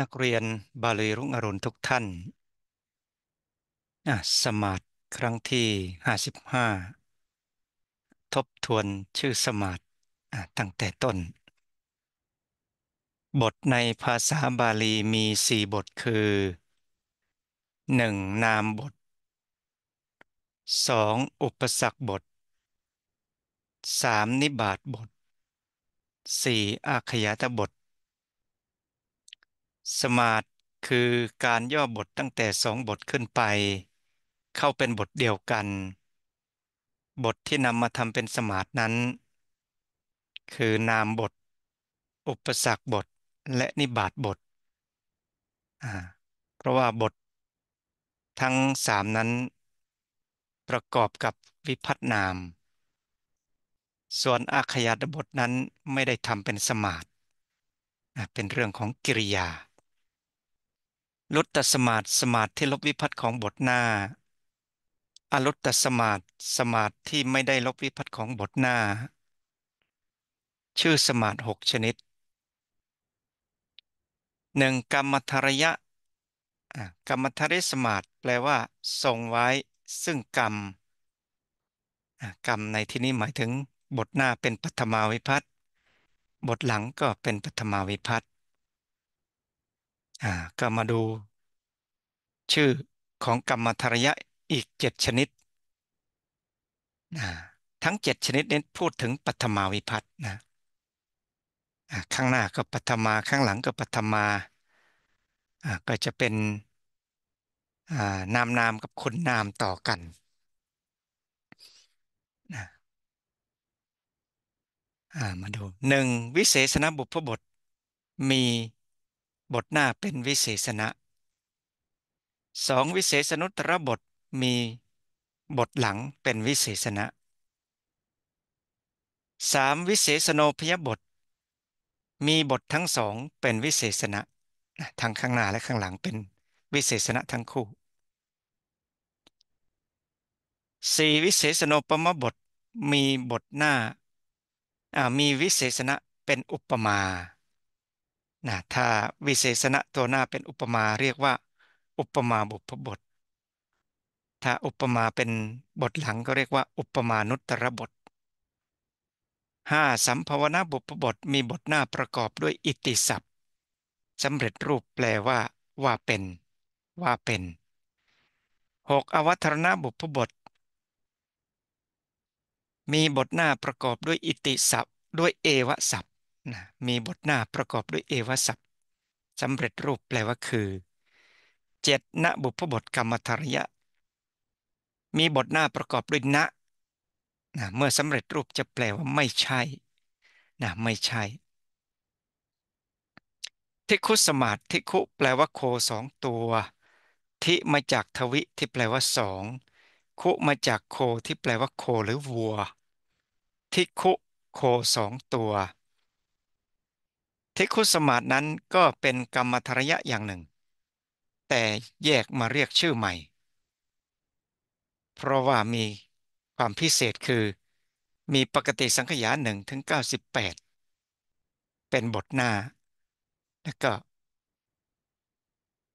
นักเรียนบาลีรุ่งอรุณทุกท่านสมาธิครั้งที่ 55 ทบทวนชื่อสมาธิตั้งแต่ต้นบทในภาษาบาลีมี 4 บทคือ 1. นามบท 2. อุปสรรคบท 3. นิบาตบท 4. อาขยาตบทสมาิคือการย่อบทตั้งแต่สองบทขึ้นไป เข้าเป็นบทเดียวกัน บทที่นำมาทำเป็นสมาินั้น คือนามบท อุปสรรคบทและนิบาตบทเพราะว่าบททั้งสามนั้น ประกอบกับวิพัฒนาม ส่วนอาขยาตบทนั้นไม่ได้ทำเป็นสมาธิเป็นเรื่องของกิริยาลดตสมาดสมาดที่ลบวิพัตของบทหน้าอลดตสมาดสมาดที่ไม่ได้ลบวิพัตของบทหน้า ชื่อสมาดหกชนิดหนึ่งกรรมธรยะกรรมธริสมาดแปลว่าทรงไว้ ซึ่งกรรมกรรมในที่นี้หมายถึงบทหน้าเป็นปฐมาวิพัตบทหลังก็เป็นปฐมาวิพัตอ่าก็มาดูชื่อของกรรมธรยะอีกเจ็ดชนิดอ่าทั้งเจ็ดชนิดนี้พูดถึงปัมาวิพัตนะอ่าข้างหน้าก็ปัมาข้างหลังก็ปัมาอ่าก็จะเป็นอ่านามนามกับคุณนามต่อกันนะอ่ามาดูหนึ่งวิเศษณบุพบทมีบทหน้าเป็นวิเศษณะสองวิเศษนุตรบทมีบทหลังเป็นวิเศษณะสามวิเศษโนพยบท มีบททั้งสองเป็นวิเศษณะทั้งข้างหน้าและข้างหลังเป็นวิเศษณะทั้งคู่สี่วิเศษโนปมบทมีบทหน้ามีวิเศษณะเป็นอุปมานะถ้าวิเศษณะตัวหน้าเป็นอุปมาเรียกว่า อุปมาบุพบท ถ้าอุปมาเป็นบทหลังก็เรียกว่า อุปมานุตรบทห้าสัมภวนาบุพบท มีบทหน้าประกอบด้วยอิติศัพท์สำเร็จรูปแปลว่า ว่าเป็น ว่าเป็นหกอวัตรณบุพบท มีบทหน้าประกอบด้วยอิติศัพท์ ด้วยเอวศัพท์นะมีบทหน้าประกอบด้วยเอวสัพสำเร็จรูปแปลว่าคือเจ็ดณบุพบทกรรมธารยะ มีบทหน้าประกอบด้วยณนะ เมื่อสำเร็จรูปจะแปลว่าไม่ใช่นะไม่ใช่ทิคุสมาทิคุแปลว่าโคสองตัวทิมาจากทวิที่แปลว่าสองคุมาจากโค ที่แปลว่า โค หรือวัวทิคุโคสองตัวทิคุสมาตนั้นก็เป็นกรรมธรยะอย่างหนึ่ง แต่แยกมาเรียกชื่อใหม่ เพราะว่ามีความพิเศษคือ มีปกติสังขยาหนึ่งถึงเก้าสิบแปดเป็นบทหน้า แล้วก็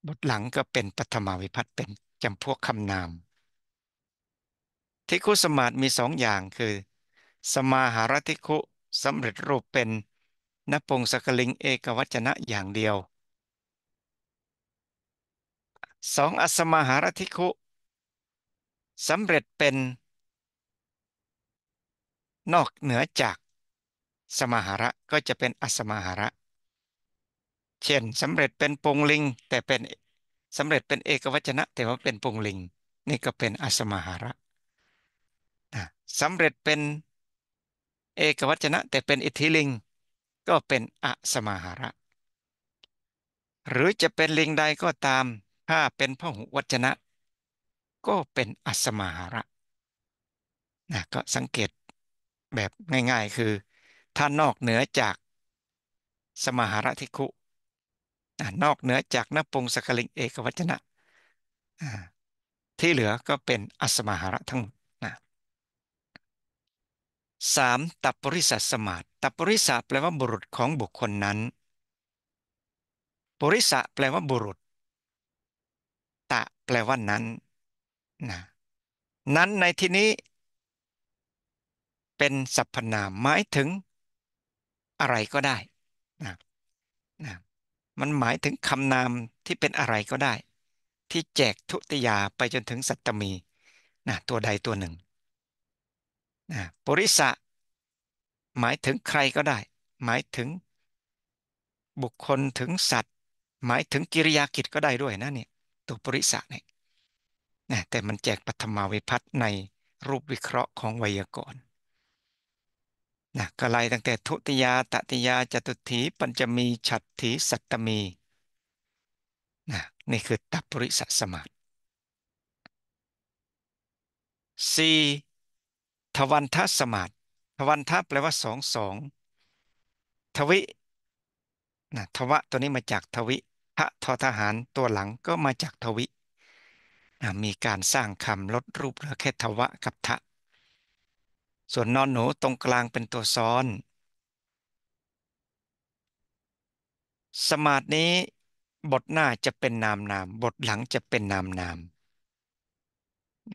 บทหลังก็เป็นปฐมวิพัตเป็นจำพวกคำนามทิคุสมาตมีสองอย่างคือสมาหารทิคุสำเร็จรูปเป็นนปงสกลิง เอกวัจนะอย่างเดียว สองอสมหารทิคุสำเร็จเป็นนอกเหนือจากสมหาระก็จะเป็นอสมหาระ เช่นสำเร็จเป็นปงลิงแต่เป็นสำเร็จเป็นเอกวัจนะ แต่ว่าเป็นปงลิงนี่ก็เป็นอสมหาระสำเร็จเป็นเอกวัจนะ แต่เป็นอิทธิลิงก็เป็นอสมาหาระ หรือจะเป็นลิงใดก็ตามถ้าเป็นพหุวัจนะ ก็เป็นอสมาหาระนะก็สังเกตแบบง่าย ๆคือ ถ้านอกเหนือจากสมาหาระทิคุนะนอกเหนือจากนปงสกลิงเอกวัจนะที่เหลือก็เป็นอสมาหาระทั้งนะสามตับปริสัสมาตแต่ปริสะแปลว่าบุรุษของบุคคลนั้น ปุริสะแปลว่าบุรุษตะแปลว่านั้นนะนั้นในที่นี้ เป็นสรรพนามหมายถึงอะไรก็ได้ นะ นะ มันหมายถึงคำนามที่เป็นอะไรก็ได้ ที่แจกทุติยาไปจนถึงสัตตมี นะ ตัวใดตัวหนึ่ง นะ ปุริสะหมายถึงใครก็ได้หมายถึงบุคคลถึงสัตว์ หมายถึงกิริยากิจก็ได้ด้วยนะเนี่ยตัวปริสะเนี่ยนะแต่มันแจกปัทมาวิพัฒน์ในรูปวิเคราะห์ของไวยากรณ์นะก็ไล่ตั้งแต่ทุติยาตติยาจตุถีปัญจมีฉัตรถีสัตตมีนะนี่คือตัปริสสมาธิีทวันทสมาธิทวันทะแปลว่าสองสองทวินะทวะตัวนี้มาจากทวิพระทอทหารตัวหลังก็มาจากทวินะมีการสร้างคำลดรูปเหลือแค่ทวะกับทะส่วนนอนหนูตรงกลางเป็นตัวซ้อนสมาธินี้บทหน้าจะเป็นนามนาม บทหลังจะเป็นนามนาม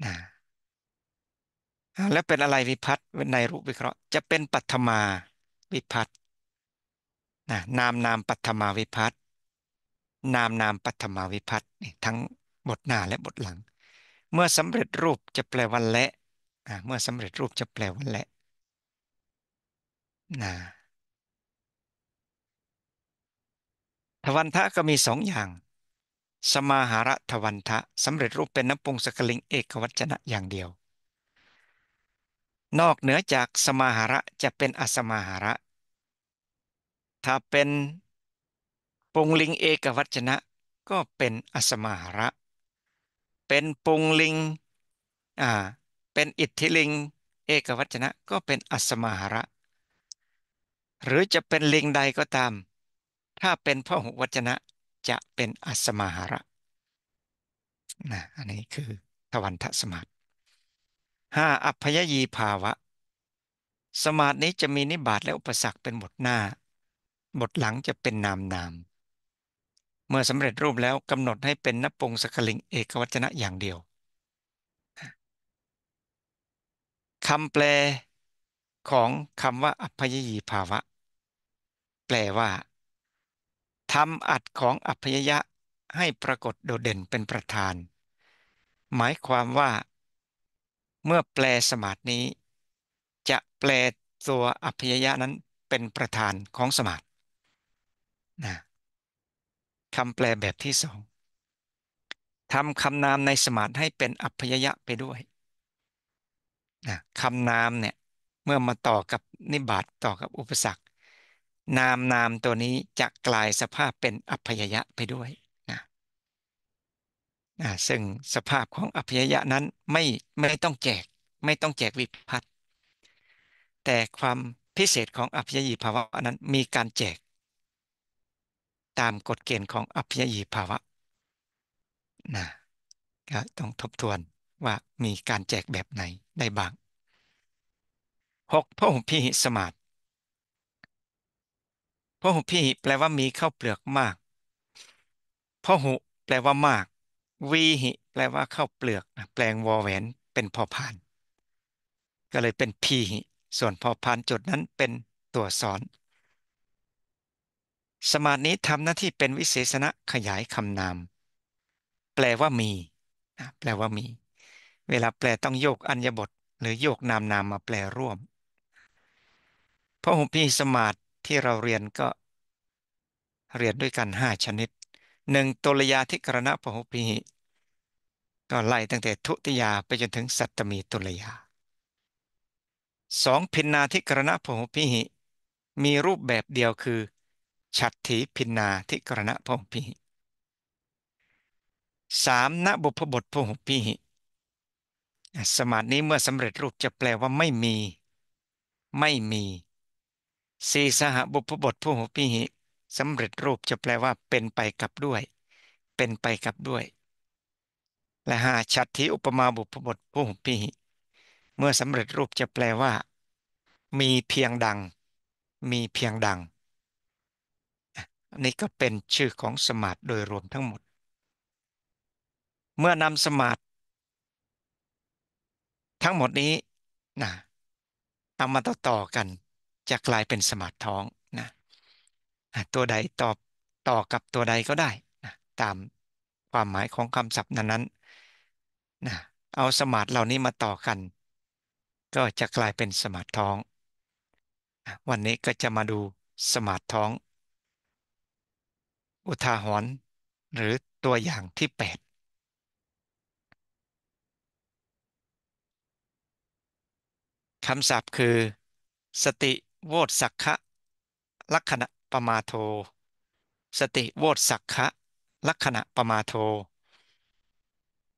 นะแล้วเป็นอะไรวิพัตน์ในรูปวิเคราะห์ จะเป็นปัตมาวิพัตน์นะนามนามปัตมาวิพัตน์นามนามปัตมาวิพัตน์ี่ทั้งบทหน้าและบทหลัง เมื่อสำเร็จรูปจะแปลวันและเมื่อสำเร็จรูปจะแปลวันและนะทวันทะก็มีสองอย่างสมาหาระทวันทะสำเร็จรูปเป็นน้ำปุงสกลิงเอกวัจนะอย่างเดียวนอกเหนือจากสมาหาระจะเป็นอสมาหาระ ถ้าเป็นปุงลิงเอกวัจนะ ก็เป็นอสมาหาระ เป็นปุงลิงอ่า เป็นอิทธิลิงเอกวัจนะ ก็เป็นอสมาหาระ หรือจะเป็นลิงใดก็ตาม ถ้าเป็นพหุวัจนะ จะเป็นอสมาหาระนะอันนี้คือทวันทสมาธิห้าอัพยยีภาวะ สมาธินี้จะมีนิบาตและอุปสรรคเป็นบทหน้าบทหลังจะเป็นนามนาม เมื่อสำเร็จรูปแล้วกำหนดให้เป็นนปงสกลิงเอกวัจนะอย่างเดียวคำแปลของคำว่าอัพยยีภาวะ แปลว่าทำอัดของอัพยยะให้ปรากฏโดดเด่นเป็นประธาน หมายความว่าเมื่อแปลสมาธินี้ จะแปลตัวอัพยยะนั้นเป็นประธานของสมาธินะคำแปลแบบที่สองทำคำนามในสมาธิให้เป็นอัพยยะไปด้วยนะคำนามเนี่ยเมื่อมาต่อกับนิบาตต่อกับอุปสรรค นามนามตัวนี้จะกลายสภาพเป็นอัพยยะไปด้วย่าซึ่งสภาพของอภิยะนั้นไม่ไม่ต้องแจกไม่ต้องแจกวิพัตแต่ความพิเศษของอภิยยีภาวะนั้น มีการแจก ตามกฎเกณฑ์ของอภิยยีภาวะนะก็ต้องทบทวนว่ามีการแจกแบบไหนได้บ้างหกพระหุพิหิสมาตพระหุพิหิแปลว่ามีข้าวเปลือกมากพระหุแปลว่ามากวีหิแปลว่าเข้าเปลือกแปลงวอแหวนเป็นพอพาน ก็เลยเป็นพีหิส่วนพอพานจุดนั้นเป็นตัวสอนสมาธิทำหน้าที่เป็นวิเศษณะขยายคำนาม แปลว่ามีแปลว่ามี เวลาแปลต้องโยกอัญญบท หรือโยกนามนามมาแปลร่วมพระหุพีสมาธิที่เราเรียนก็เรียนด้วยกันห้าชนิดหนึ่งตุลยาธิกรณะพหุพิหิ ก็ไล่ตั้งแต่ทุติยาไปจนถึงสัตตมีตุลยาสองพินนาธิกรณะพหุพิหิ มีรูปแบบเดียวคือ ฉัตถีพินนาธิกรณะพหุพิหิสามณบุพบทพหุพิหิ สมาธินี้เมื่อสำเร็จรูปจะแปลว่าไม่มี ไม่มีสี่สหบุพบทพหุพิหิสำเร็จรูปจะแปลว่า เป็นไปกับด้วย เป็นไปกับด้วย และหาชัดที่อุปมาบุพบทผู้หุปี เมื่อสำเร็จรูปจะแปลว่า มีเพียงดัง มีเพียงดังนี่ก็เป็นชื่อของสมาธิโดยรวมทั้งหมด เมื่อนำสมาธิทั้งหมดนี้นะเอามาต่อต่อกัน จะกลายเป็นสมาธิท้องตัวใดตอบต่อกับตัวใดก็ได้นะตามความหมายของคำศัพท์นั้นๆนะเอาสมาร์ทเหล่านี้มาต่อกัน ก็จะกลายเป็นสมาร์ทท้องวันนี้ก็จะมาดูสมาร์ทท้องอุทาหรณ์หรือตัวอย่างที่ 8คำศัพท์คือ สติโวตสักขะลักษณะปมาโท สติโวตสักขะลักษณะปมาโท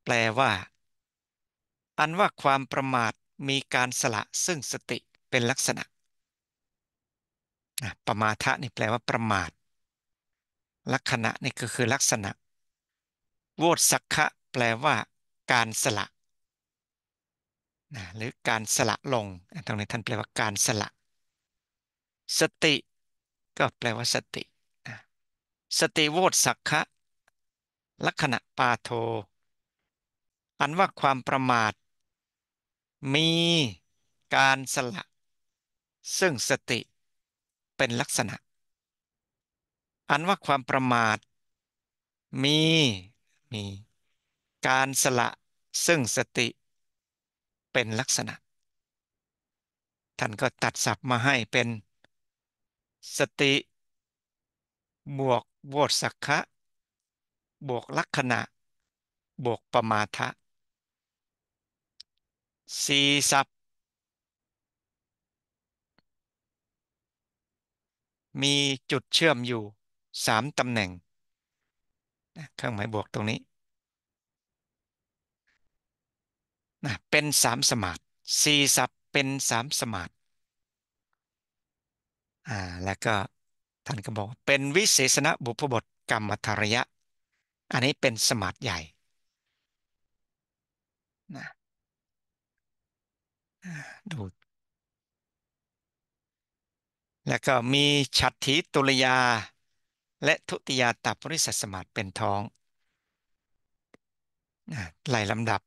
แปลว่า อันว่าความประมาทมีการสละซึ่งสติเป็นลักษณะปมาทะนี่แปลว่าประมาท ลักษณะนี่ก็คือลักษณะโวตสักขะแปลว่า การสละหรือการสละลงตรงนี้ท่านแปลว่าการสละ สติก็แปลว่าสติ สติโวตสักขะลักษณะปาโท อันว่าความประมาท มี การสละ ซึ่งสติ เป็นลักษณะ อันว่าความประมาท มี มี การสละ ซึ่งสติ เป็นลักษณะ ท่านก็ตัดสับมาให้เป็นสติบวกโวสักขะบวกลักษณะ บวก ประมาทะสี่ับ มีจุดเชื่อมอยู่สามตำแหน่งเครื่องหมายบวกตรงนี้นะเป็นสามสมา์ทสี่สับเป็นสามสมา์ทอ่าแล้วก็ท่านก็บอกเป็นวิเศษณบุพบทกรรมธรยะ อันนี้เป็นสมาร์ทใหญ่นะดูแล้วก็มีฉัตถิตุลยา และทุติยาตับริสัทสมาธิเป็นท้องไล่ลำดับ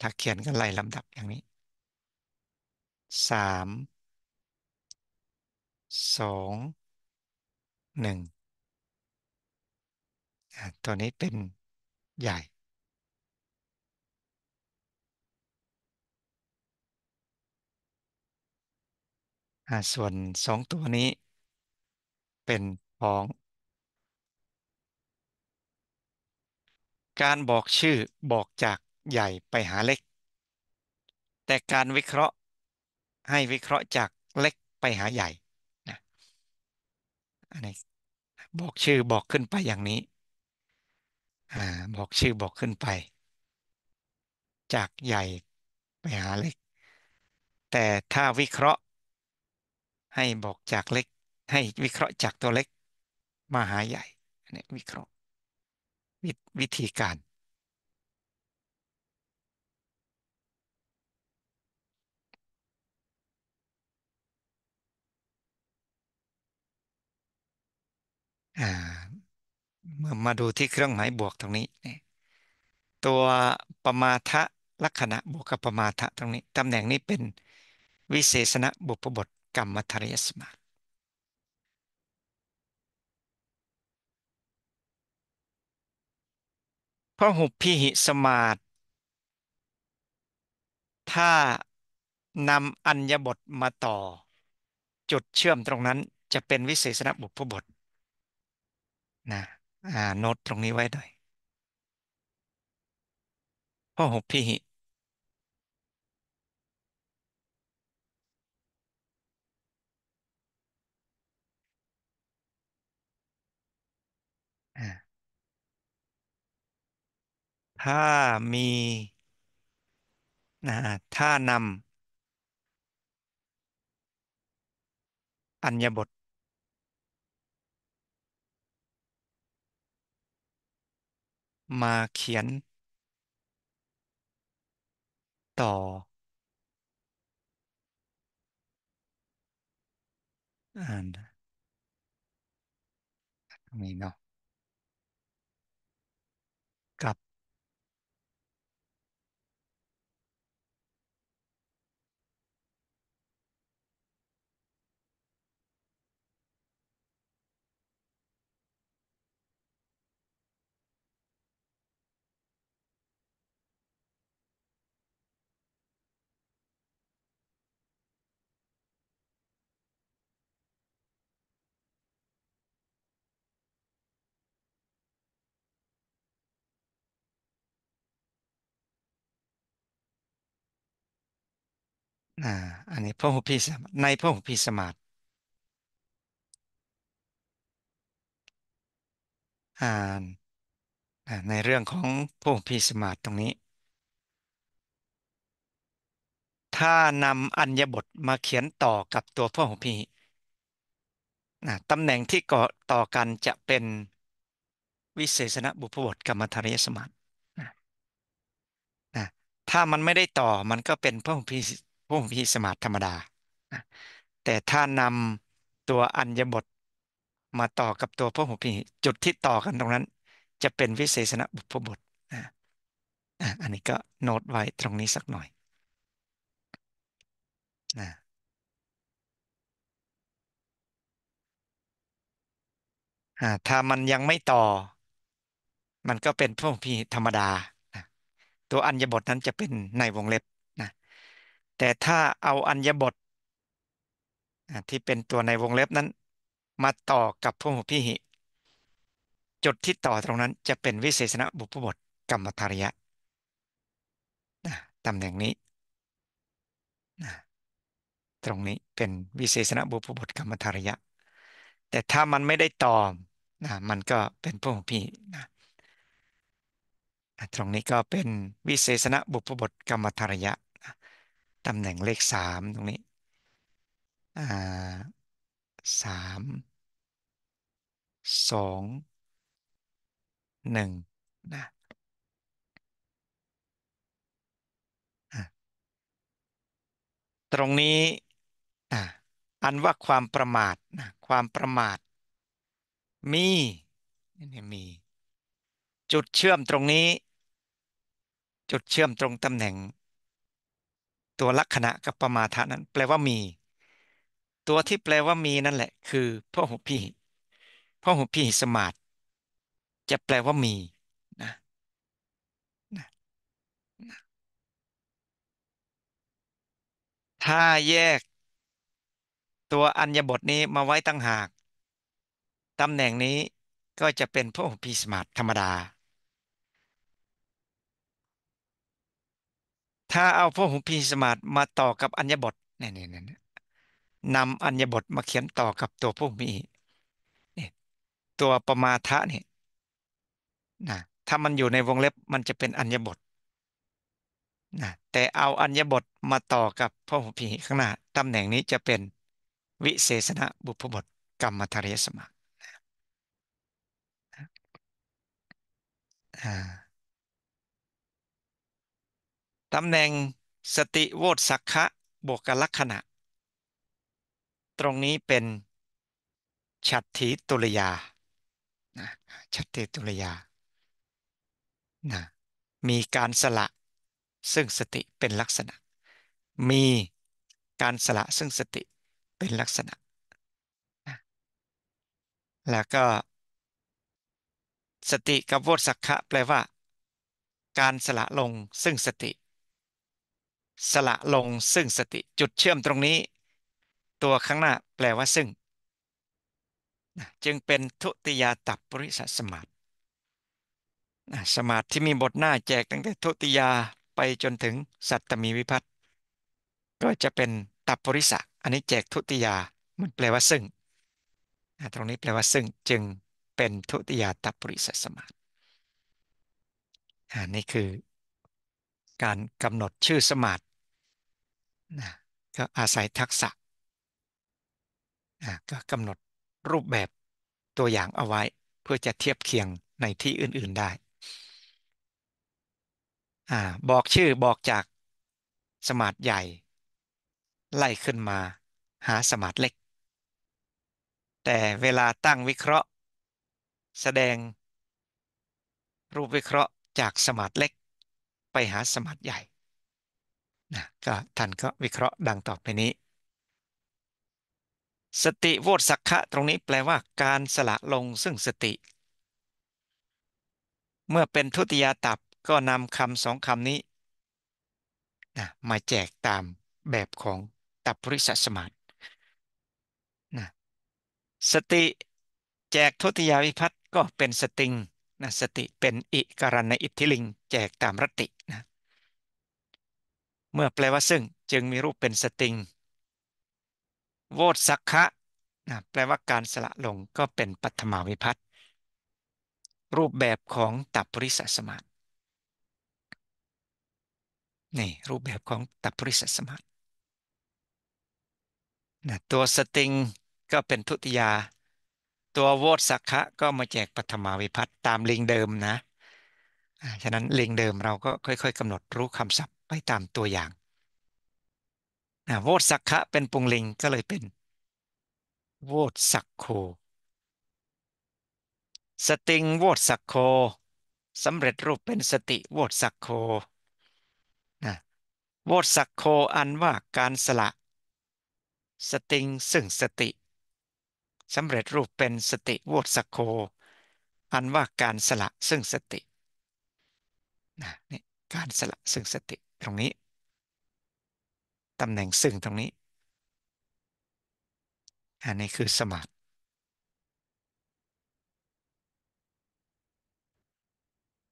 ถ้าเขียนก็ไล่ลำดับอย่างนี้สามสองหนึ่งตัวนี้เป็น ใหญ่ส่วนสองตัวนี้ เป็นพ้อง การบอกชื่อบอกจากใหญ่ไปหาเล็ก แต่การวิเคราะห์ให้วิเคราะห์จากเล็กไปหาใหญ่อันนี้บอกชื่อบอกขึ้นไปอย่างนี้อ่าบอกชื่อบอกขึ้นไป จากใหญ่ไปหาเล็ก แต่ถ้าวิเคราะห์ให้บอกจากเล็ก ให้วิเคราะห์จากตัวเล็ก มาหาใหญ่อันนี้วิเคราะห์ววิธีการอ่าเมื่อมาดูที่เครื่องหมายบวกตรงนี้ ตัวปมาทะลักษณะบวกกับปมาทะตรงนี้ตำแหน่งนี้เป็นวิเศษณะบุพบทกรรมธริยสมาพระหุพิหิสมาตถ้านำอัญญบทมาต่อจุดเชื่อมตรงนั้นจะเป็นวิเศษณบุพบทนะอ่า โน้ตตรงนี้ไว้ด้วยพ่อหกพี่หิถ้ามีนะถ้านำอัญญบทมาเขียนต่ออ่านตรงนี้เนาะอ่าอันนี้พหุพิสมในพหุพิสมาสอ่าอ่าในเรื่องของพหุพิสมาสตรงนี้ ถ้านำอัญญบทมาเขียนต่อกับตัวพหุพิอ่ตำแหน่งที่เกาะต่อกันจะเป็นวิเศษณบุพบทกรรมธารยสมาสนะถ้ามันไม่ได้ต่อมันก็เป็นพหุพิพวกพี่สมาธิธรรมดา แต่ถ้านำตัวอัญญบทมาต่อกับตัวพระหุพีจุดที่ต่อกันตรงนั้น จะเป็นวิเศษณบุพบทอันนี้ก็โน้ตไว้ตรงนี้สักหน่อยนะถ้ามันยังไม่ต่อมันก็เป็นพหุพี่ธรรมดา ตัวอัญญบทนั้นจะเป็นในวงเล็บแต่ถ้าเอาอัญญบทที่เป็นตัวในวงเล็บนั้น มาต่อกับพหุพิหิจุดที่ต่อตรงนั้นจะเป็นวิเศษณบุพบทกรรมธาริยะตำแหน่งนี้ตรงนี้เป็นวิเศษณบุพบทกรรมธาริยะ แต่ถ้ามันไม่ได้ต่อนะมันก็เป็นพหุพิหินะตรงนี้ก็เป็นวิเศษณบุพบทกรรมธาริยะตำแหน่งเลขสามตรงนี้อ่าสามสองหนึ่งนะตรงนี้ อันว่าความประมาทนะ ความประมาท มีนี่มี จุดเชื่อมตรงนี้ จุดเชื่อมตรงตำแหน่งตัวลักษณะกับประมาทะนั้นแปลว่ามี ตัวที่แปลว่ามีนั่นแหละคือพ่อหุพี่พ่อหุพี่สมาตจะแปลว่ามีนะนะนะถ้าแยก ตัวอัญญบทนี้มาไว้ตั้งหากตำแหน่งนี้ก็จะเป็นพ่อหุพี่สมาตธรรมดาถ้าเอาพวกหุพีสมาดมาต่อกับอัญญบทเนี่ยเนี่ยเนี่ยนำอัญญบทมาเขียนต่อกับตัวพวกมีเนี่ยตัวประมาทะเนี่ยนะ ถ้ามันอยู่ในวงเล็บมันจะเป็นอัญญบทนะ แต่เอาอัญญบทมาต่อกับพหุพี ข้างหน้าตำแหน่งนี้จะเป็นวิเศษณบุพบท กรรมทารยสมาอ่าตำแหน่งสติโวตสักขะบวกกับลักษณะ ตรงนี้เป็นฉัตถิตุลยาฉัตถิตุลยานะมีการสละซึ่งสติเป็นลักษณะ มีการสละซึ่งสติเป็นลักษณะแล้วก็ สติกับโวตสักขะแปลว่า การสละลงซึ่งสติสละลงซึ่งสติจุดเชื่อมตรงนี้ ตัวข้างหน้าแปลว่าซึ่งจึงเป็นทุติยาตับปริสสมาธิสมาธิที่มีบทหน้าแจกตั้งแต่ทุติยาไปจนถึงสัตตมีวิพัตก็จะเป็นตับปริสะอันนี้แจกทุติยามันแปลว่าซึ่งตรงนี้แปลว่าซึ่งจึงเป็นทุติยาตับปริสสมาธิอันนี้คือ การกำหนดชื่อสมาธินะก็อาศัยทักษะนะก็กำหนดรูปแบบตัวอย่างเอาไว้เพื่อจะเทียบเคียงในที่อื่นๆได้ะบอกชื่อบอกจากสมาร์ทใหญ่ ไล่ขึ้นมาหาสมาร์ทเล็ก แต่เวลาตั้งวิเคราะห์ แสดงรูปวิเคราะห์จากสมาร์ทเล็กไปหาสมาร์ทใหญ่นะก็ท่านก็วิเคราะห์ดังต่อไปนี้ สติโวตสักขะตรงนี้แปลว่าการสละลงซึ่งสติ เมื่อเป็นทุติยตับก็นำคำสองคำนี้นะมาแจกตามแบบของตับริสสมาตนะสติแจกทุติยวิพัตก็เป็นสติงนะสติเป็นอิการณอิทธิลิงแจกตามรตินะเมื่อแปลว่าซึ่งจึงมีรูปเป็นสติง โวตสักะนะแปลว่าการสละลงก็เป็นปัทมาวิพัตรูปแบบของตับปริสสมาตนี่รูปแบบของตับปริสสมาตนะตัวสติงก็เป็นทุติยา ตัวโวตสักะก็มาแจกปัทมาวิพัตตามลิงเดิมนะฉะนั้นลิงเดิมเราก็ค่อยๆกำหนดรู้คำศัพท์ไปตามตัวอย่างนะโวตสักขะเป็นปุงลิงก็เลยเป็นโวตสักโคสติงโวตสักโค สำเร็จรูปเป็นสติโวตสักโคนะโวตสักโคอันว่าการสละ สติงซึ่งสติ สำเร็จรูปเป็นสติโวตสักโค อันว่าการสละซึ่งสตินะนี่การสละซึ่งสติตรงนี้ ตำแหน่งซึ่งตรงนี้ อันนี้คือสมัคร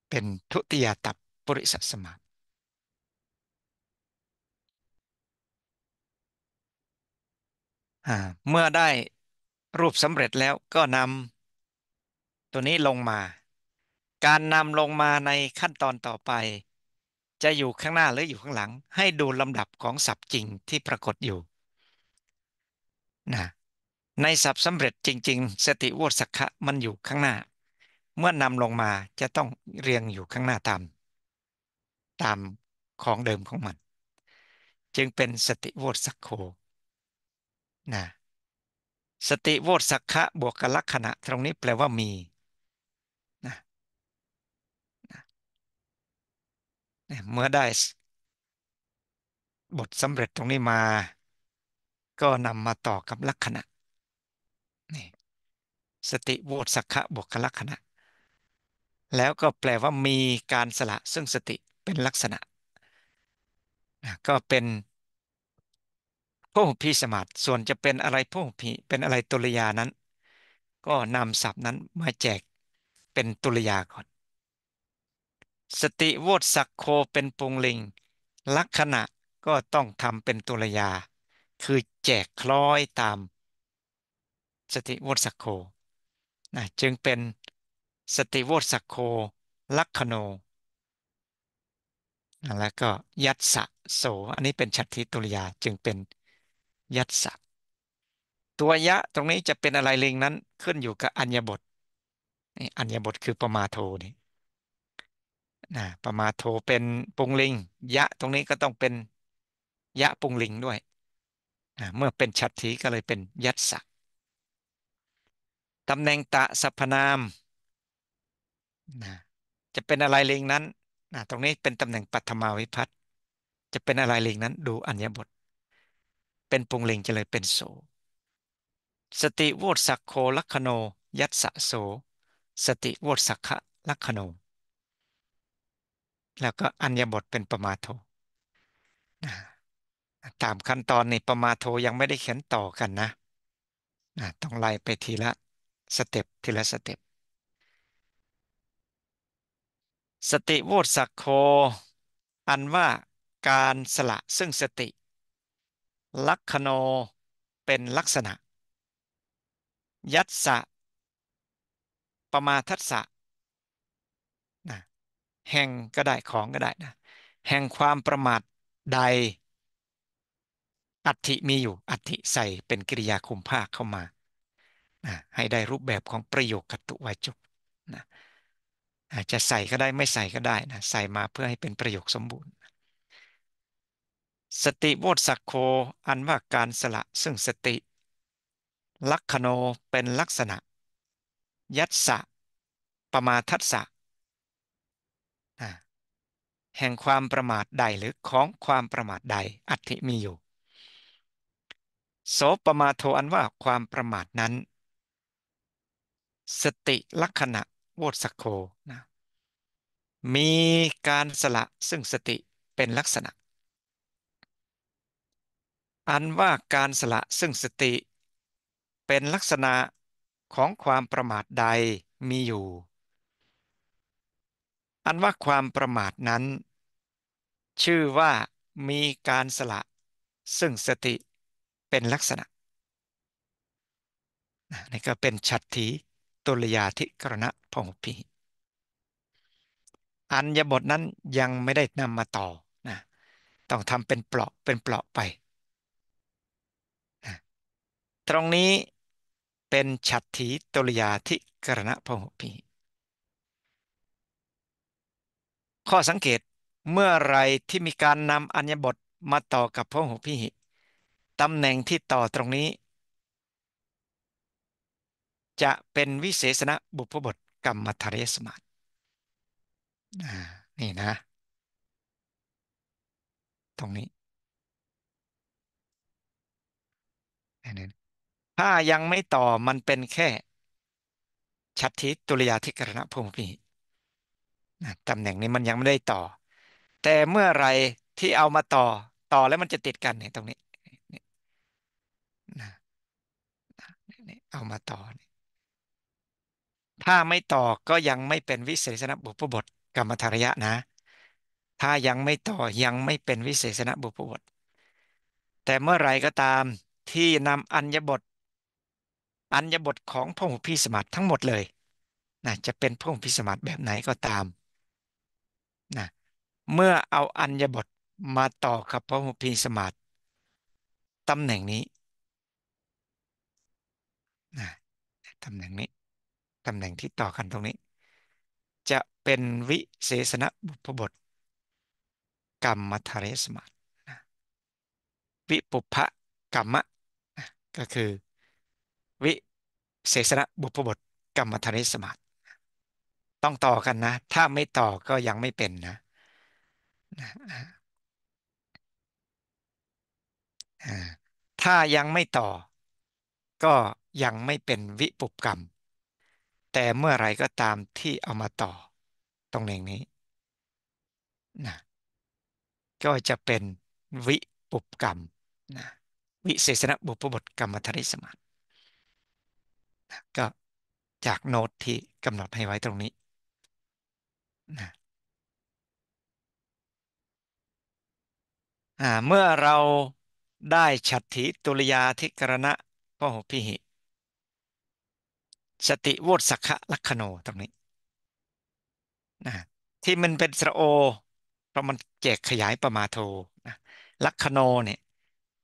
เป็นทุติยตับปริสัทสมัครเมื่อได้รูปสำเร็จแล้วก็นำตัวนี้ลงมา การนำลงมาในขั้นตอนต่อไปจะอยู่ข้างหน้าหรืออยู่ข้างหลังให้ดูลำดับของศัพท์จริงที่ปรากฏอยู่นะในศัพท์สำเร็จจริง ๆ สติวสักขะมันอยู่ข้างหน้า เมื่อนำลงมาจะต้องเรียงอยู่ข้างหน้าตาม ตามของเดิมของมัน จึงเป็นสติวสักโคนะสติโวสักขะบวกกับลักษณะ ตรงนี้แปลว่ามีเนี่ยเมื่อได้บทสำเร็จตรงนี้มา ก็นำมาต่อกับลักษณะนี่สติโวตสักขะบวกลักษณะ แล้วก็แปลว่ามีการสละซึ่งสติเป็นลักษณะ ก็เป็นพหุพีสมาธิส่วนจะเป็นอะไรพหุพีเป็นอะไรตุลยานั้น ก็นำศัพท์นั้นมาแจกเป็นตุลยาก่อนสติโวตสักโคเป็นปุงลิงลักษณะก็ต้องทำเป็นตุลยา คือแจกคล้อยตามสติโวตสักโคนะจึงเป็นสติโวตสักโคลักขโน แล้วก็ยัตสะโสอันนี้เป็นชัตทิตุลยาจึงเป็นยัตสะตัวยะตรงนี้จะเป็นอะไรลิงนั้น ขึ้นอยู่กับอัญญบทอัญญบทคือประมาโทนี่นะประมาโทเป็นปุงลิง ยะตรงนี้ก็ต้องเป็นยะปุงลิงด้วยนะเมื่อเป็นชัดถีก็เลยเป็นยัตสักตำแหน่งตะสัพนามนะจะเป็นอะไรลิงนั้นนะตรงนี้เป็นตำแหน่งปัทมาวิพัตจะเป็นอะไรลิงนั้นดูอัญญบทเป็นปุงลิงจะเลยเป็นโส สติวตสักโคลักขโน ยัตสะโสสติวตสักขะลักขโนแล้วก็อัญญบทเป็นประมาโทนะตามขั้นตอนนีประมาโทยังไม่ได้เขียนต่อกันนะนะต้องไล่ไปทีละสเต็ปทีละสเต็ปสติโวตสักโค อันว่าการสละ ซึ่งสติ ลักคโนเป็นลักษณะ ยัตสะ ประมาทัศะแห่งก็ได้ของก็ได้นะแห่งความประมาทใดอัติมีอยู่อัติใส่เป็นกริยาคุมภาคเข้ามาให้ได้รูปแบบของประโยคกัตตุวาจกนะอาจจะใส่ก็ได้ไม่ใส่ก็ได้นะใส่มาเพื่อให้เป็นประโยคสมบูรณ์ สติโวตสักโคอันว่าการสละซึ่งสติ ลักคโนเป็นลักษณะยัตสะประมาทัศะแห่งความประมาทใดหรือของความประมาทใด อัติมีอยู่โสปมาโทอันว่าความประมาทนั้น สติลักษณะโวตสักโคนะมีการสละซึ่งสติเป็นลักษณะ อันว่าการสละซึ่งสติ เป็นลักษณะของความประมาทใดมีอยู่อันว่าความประมาทนั้น ชื่อว่ามีการสละซึ่งสติเป็นลักษณะนี่ก็เป็นชัตถีตุลยาธิกรณะพงพี อัญญบทนั้นยังไม่ได้นำมาต่อนะต้องทำเป็นเปลาะเป็นเปลาะไปนะตรงนี้เป็นฉัตถีตุลยาธิกรณะพงพีข้อสังเกตเมื่อไรที่มีการนำอัญญบทมาต่อกับพหุพิหิตำแหน่งที่ต่อตรงนี้ จะเป็นวิเศษณะบุพบทกรรมทารยสมานนี่นะตรงนี้ถ้ายังไม่ต่อมันเป็นแค่ชัดทิตุลยาธิกรณะพหุพิหิตำแหน่งนี้มันยังไม่ได้ต่อ แต่เมื่อไรที่เอามาต่อต่อแล้วมันจะติดกันเนี่ยตรงนี้นะนี่เอามาต่อถ้าไม่ต่อก็ยังไม่เป็นวิเศษณบุพบทกรรมธารยะนะ ถ้ายังไม่ต่อยังไม่เป็นวิเศษณบุพบท แต่เมื่อไรก็ตามที่นำอัญญบทอัญญบทของพระหุพิสมัติทั้งหมดเลยนะจะเป็นพระหุพิสมัติแบบไหนก็ตามนะเมื่อเอาอัญญบทมาต่อกับพระมุพีสมาธิตำแหน่งนี้นะตำแหน่งนี้ตำแหน่งที่ต่อกันตรงนี้ จะเป็นวิเศษณบุพบทกรรมทเรสมาธิวิปุพะกรรมะ ก็คือ วิเศษณบุพบทกรรมทเรสมาธิต้องต่อกันนะ ถ้าไม่ต่อก็ยังไม่เป็นนะนะถ้ายังไม่ต่อ ก็ยังไม่เป็นวิปุปกรรม แต่เมื่อไรก็ตามที่เอามาต่อตรงเองนี้นะก็จะเป็นวิปุปกรรมนะวิเศษณบุพบทกรรมธริสมานก็จากโน้ตที่กำหนดให้ไว้ตรงนี้อ่าเมื่อเราได้ฉัตถิตุลยาธิกรณะพหุพิหิสติโวตสักขะลักขโนตรงนี้นะที่มันเป็นสระโอ เพราะมันแจกขยายประมาโทนะลักขโนเนี่ย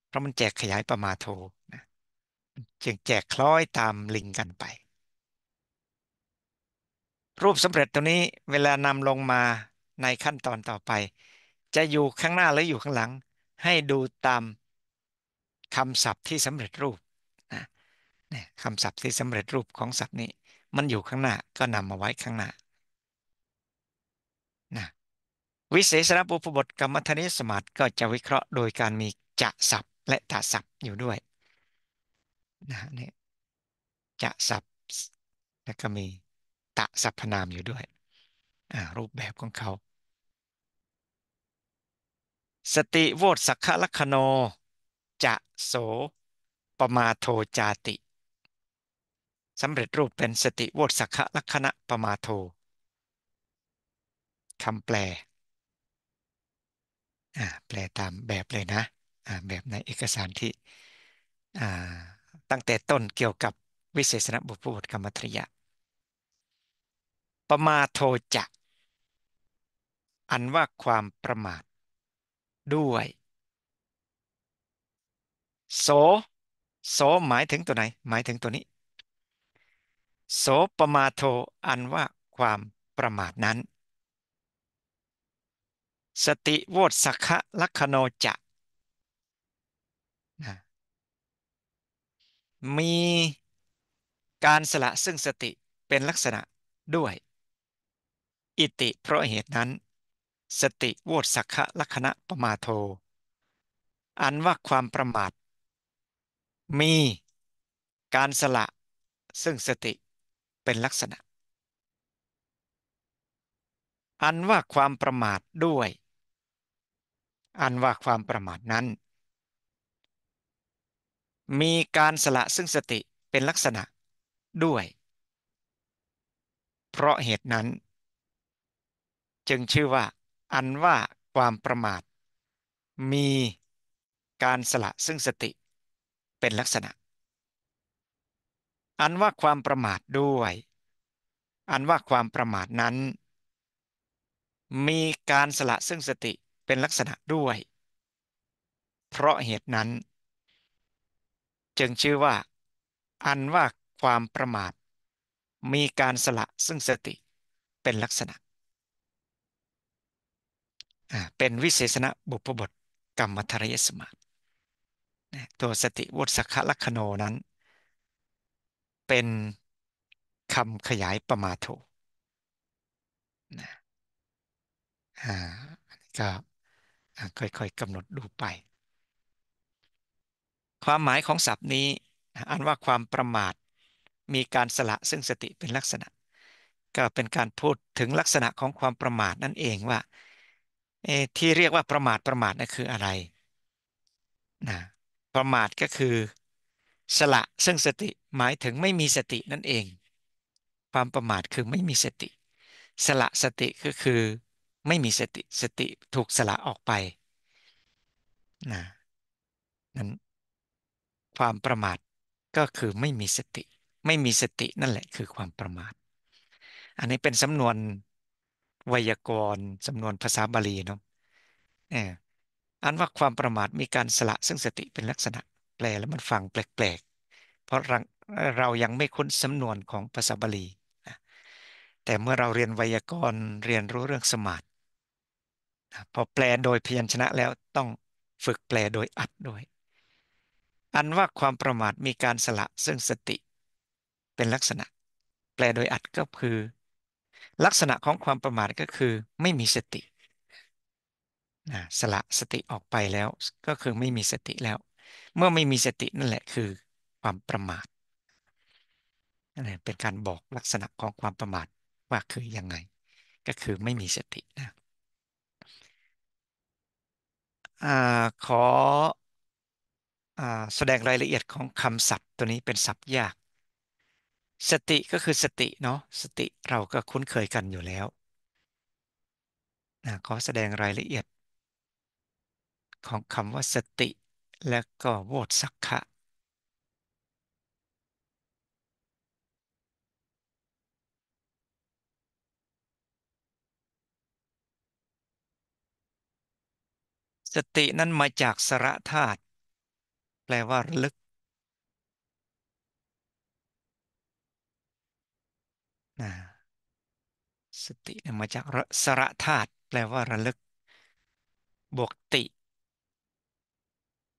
เพราะมันแจกขยายประมาโทนะจึงแจกคล้อยตามลิงกันไปรูปสำเร็จตัวนี้เวลานำลงมาในขั้นตอนต่อไป จะอยู่ข้างหน้าหรืออยู่ข้างหลัง ให้ดูตามคำศัพท์ที่สำเร็จรูปนะนี่คำศัพท์ที่สำเร็จรูปของศัพท์นี้ มันอยู่ข้างหน้าก็นำมาไว้ข้างหน้านะวิเศษรณปุพบทกรรมธนิสมาติก็จะวิเคราะห์โดยการมีจะศัพท์ และตาศัพท์อยู่ด้วยนะนี่จะศัพท์แล้วก็มีตะสรรพนามอยู่ด้วยรูปแบบของเขา สติโวตสักขลักโน จะโสปมาโทจาติสำเร็จรูปเป็นสติโวตสักขลักณะปมาโทคำแปลแปลตามแบบเลยนะแบบในเอกสารที่ตั้งแต่ต้นเกี่ยวกับวิเศษณบุพบุตรกรรมตริยะประมาโทจะอันว่าความประมาท ด้วยโสโสหมายถึงตัวไหนหมายถึงตัวนี้โสปมาโทอันว่าความประมาทนั้น สติโวตสักะลัคโนจะมีการสละซึ่งสติเป็นลักษณะด้วยอิติเพราะเหตุนั้น สติโวสักขะลักณะประมาโท อันว่าความประมาทมีการสละซึ่งสติเป็นลักษณะ อันว่าความประมาทด้วย อันว่าความประมาทนั้น มีการสละซึ่งสติเป็นลักษณะด้วย เพราะเหตุนั้นจึงชื่อว่า อันว่าความประมาท มีการสละซึ่งสติเป็นลักษณะ อันว่าความประมาทด้วย อันว่าความประมาทนั้น มีการสละซึ่งสติเป็นลักษณะด้วย เพราะเหตุนั้น จึงชื่อว่า อันว่าความประมาท มีการสละซึ่งสติเป็นลักษณะเป็นวิเศษณะบุพบทกรรมทรยสมาตตัวสติวุตสักขลัคโนนั้น เป็นคำขยายประมาททนะก็ค่อยๆกำหนดดูไป ความหมายของศัพท์นี้อันว่าความประมาทมีการสละซึ่งสติเป็นลักษณะ ก็เป็นการพูดถึงลักษณะของความประมาทนั่นเองว่าเอที่เรียกว่าประมาทประมาทนั่นคืออะไรนะประมาทก็คือ สละซึ่งสติหมายถึงไม่มีสตินั่นเอง ความประมาทคือไม่มีสติ สละสติก็คือไม่มีสติสติถูกสละออกไปนะนั้นความประมาทก็คือไม่มีสติ ไม่มีสตินั่นแหละคือความประมาท อันนี้เป็นสำนวนไวยากรณ์จำนวนภาษาบาลีเนาะเอออันว่าความประมาทมีการสละซึ่งสติเป็นลักษณะแปลแล้วมันฟังแปลกๆเพราะเรายังไม่คุ้นสำนวนของภาษาบาลีแต่เมื่อเราเรียนไวยากรณ์เรียนรู้เรื่องสมาธิพอแปลโดยพยัญชนะแล้วต้องฝึกแปลโดยอัดด้วยอันว่าความประมาทมีการสละซึ่งสติเป็นลักษณะแปลโดยอัดก็คือลักษณะของความประมาทก็คือไม่มีสติสละสติออกไปแล้วก็คือไม่มีสติแล้ว เมื่อไม่มีสตินั่นแหละคือความประมาทเป็นการบอกลักษณะของความประมาทว่าคือยังไง ก็คือไม่มีสตินะอขออแสดงรายละเอียดของคำศัพท์ตัวนี้เป็นศัพท์ยากสติก็คือสติเนาะสติเราก็คุ้นเคยกันอยู่แล้วนะกขแสดงรายละเอียด ของคำว่าสติ และก็โวสักขะสตินั้นมาจากสระธาตุแปลว่าระลึกนะสติเนี่ยมาจากสระธาตุแปลว่าระลึกบวกติ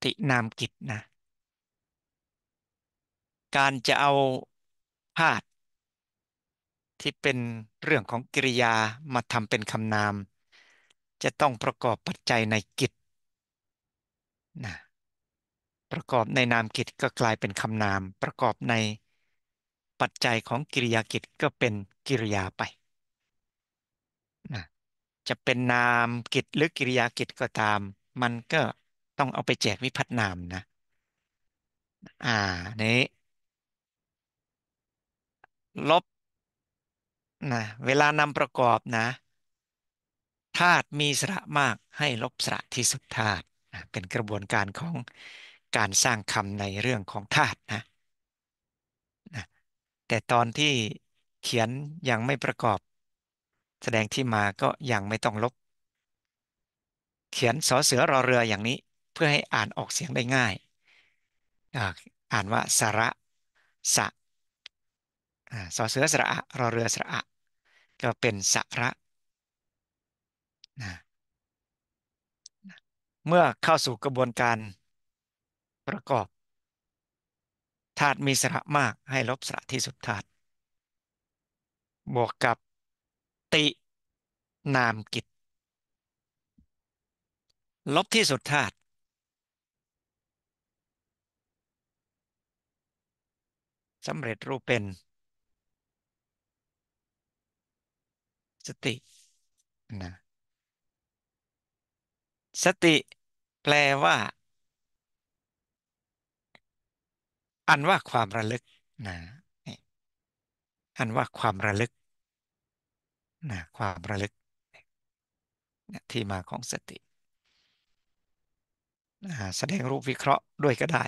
ตินามกิจนะการจะเอาธาตุที่เป็นเรื่องของกิริยามาทำเป็นคำนาม จะต้องประกอบปัจจัยในกิจนะประกอบในนามกิจก็กลายเป็นคำนามประกอบในปัจจัยของกิริยากิจก็เป็นกิริยาไปนะจะเป็นนามกิจหรือกิริยากิจก็ตาม มันก็ต้องเอาไปแจกวิพัฒนามนะอ่านี้ลบนะเวลานำประกอบนะธาตุมีสระมากให้ลบสระที่สุดธาตุเป็นกระบวนการของการสร้างคำในเรื่องของธาตุนะแต่ตอนที่เขียนยังไม่ประกอบ แสดงที่มาก็ยังไม่ต้องลบ เขียนสอเสือรอเรืออย่างนี้เพื่อให้อ่านออกเสียงได้ง่าย อ่านว่าสระสะสอเสือสระรอเรือสระก็เป็นสระะเมื่อเข้าสู่กระบวนการประกอบธาตุมีสระมากให้ลบสระที่สุดธาตุบวกกับ ติ นามกิจลบที่สุดธาตุสำเร็จรูปเป็น สตินะสติแปลว่าอันว่าความระลึกนะอันว่าความระลึกนะความระลึกนะที่มาของสตินะแสดงรูปวิเคราะห์ด้วยก็ได้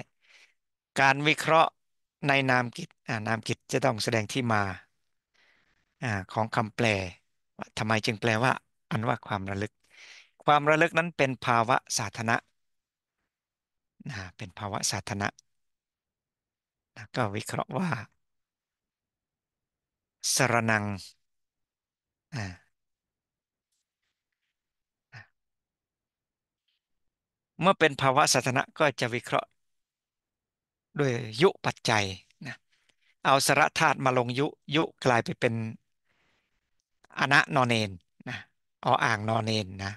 การวิเคราะห์ในนามกิจนามกิจจะต้องแสดงที่มาของคำแปลทำไมจึงแปลว่าอันว่าความระลึก ความระลึกนั้นเป็นภาวะสาธนะนะเป็นภาวะสาธนะแล้วก็วิเคราะห์ว่า สรนังอ่าเมื่อเป็นภาวะสถานะ ก็จะวิเคราะห์ด้วยยุปัจจัยนะเอาสระธาตุมาลงยุยุกลายไปเป็นอนะนอนเนนนะออ่างนอนเนนนะ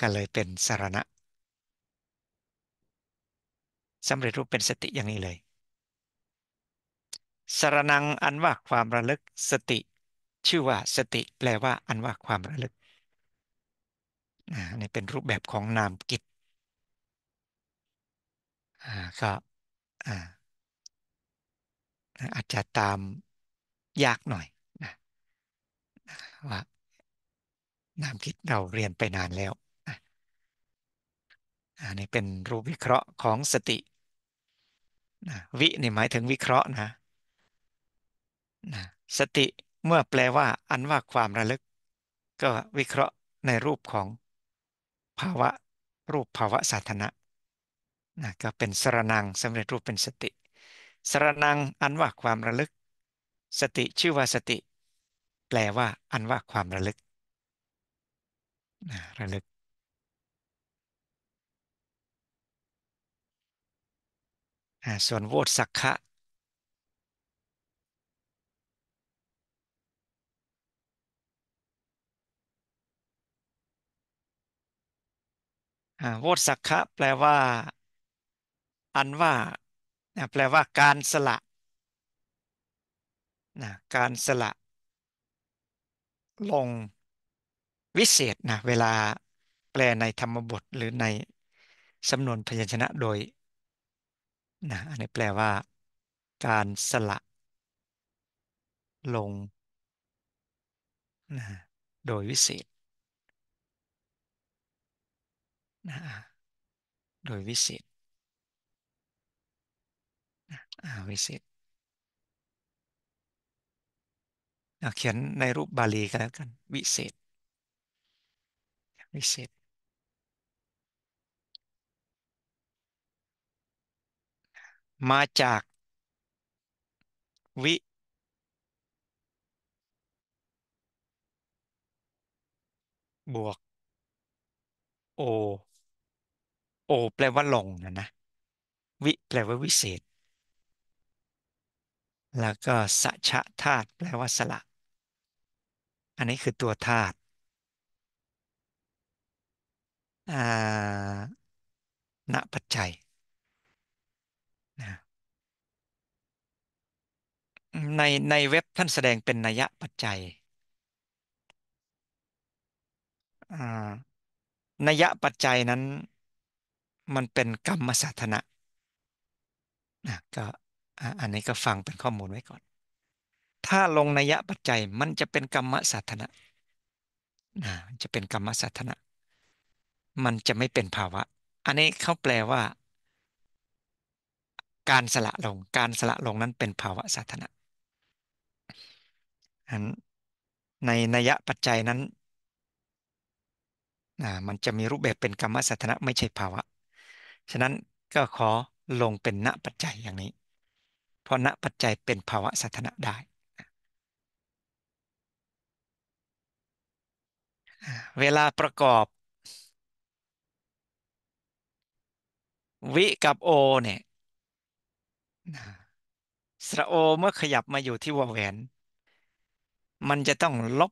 ก็เลยเป็นสรรณะสำเร็จรูปเป็นสติอย่างนี้เลยสรนังอันว่าความระลึกสติชื่อว่าสติ แปลว่าอันว่าความระลึกนี่เป็นรูปแบบของนามกิจก็อาจจะตามยากหน่อยนะว่า นามคิดเราเรียนไปนานแล้วอันนี้เป็นรูปวิเคราะห์ของสติวินี่หมายถึงวิเคราะห์นะนะสติเมื่อแปลว่าอันว่าความระลึก ก็วิเคราะห์ในรูปของภาวะรูปภาวะสาธนะนะก็เป็นสรนังสำเร็จรูปเป็นสติ สรนังอันว่าความระลึก สติชื่อว่าสติ แปลว่าอันว่าความระลึกนะระลึกส่วนโวตสักขะอ่าโวสักคะแปลว่าอันว่านะแปลว่าการสละนะการสละ ลงวิเศษนะเวลาแปลในธรรมบทหรือในสำนวนพยัญชนะโดยนะอันนี้แปลว่าการสละ ลงนะโดยวิเศษนะโดยวิสิตอาวิสิตเขียนในรูปบาลีกันแล้วกันวิเศษวิเศษมาจากวิบวกโอโอแปลว่าลงนะนะวิแปลว่าวิเศษ แล้วก็สชะธาตุแปลว่าสละ อันนี้คือตัวธาตุณปัจจัยนะในในเว็บท่านแสดงเป็นนัยปัจจัยนัยปัจจัยนั้นมันเป็นกรรมสาธนะนะก็อันนี้ก็ฟังเป็นข้อมูลไว้ก่อน ถ้าลงนัยปัจจัย มันจะเป็นกรรมสาธนะนะมันจะเป็นกรรมสาธนะ มันจะไม่เป็นภาวะ อันนี้เขาแปลว่า การสละลง การสละลงนั้นเป็นภาวะสาธนะในนัยปัจจัยนั้นมันจะมีรูปแบบเป็นกรรมสาธนะ ไม่ใช่ภาวะฉะนั้นก็ขอลงเป็นณปัจจัยอย่างนี้ เพราะณปัจจัยเป็นภาวะสถานะได้ เวลาประกอบ วิกับโอเนี่ยสระโอเมื่อขยับมาอยู่ที่วงแหวน มันจะต้องลบ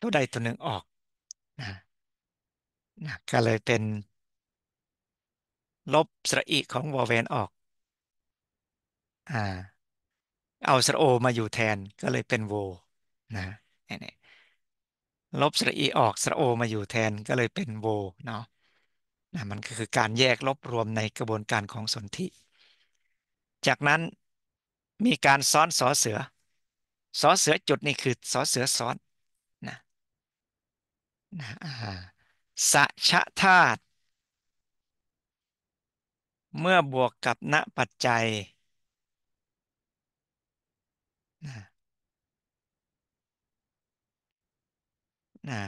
ตัวใดตัวหนึ่งออกนะนะก็เลยเป็นลบสระอิ ของวอแหวนออกอ่าเอาสระโอ มาอยู่แทนก็เลยเป็นโวนะเนี่ยลบสระอีออก สระโอ มาอยู่แทนก็เลยเป็นโวเนาะนะมันก็คือการแยกลบรวมในกระบวนการของสนธิ จากนั้นมีการซ้อนสอเสือสอเสือจุดนี่คือสอเสือซ้อน นะ นะสะชะธาตุเมื่อบวกกับณปัจจัยนะนะ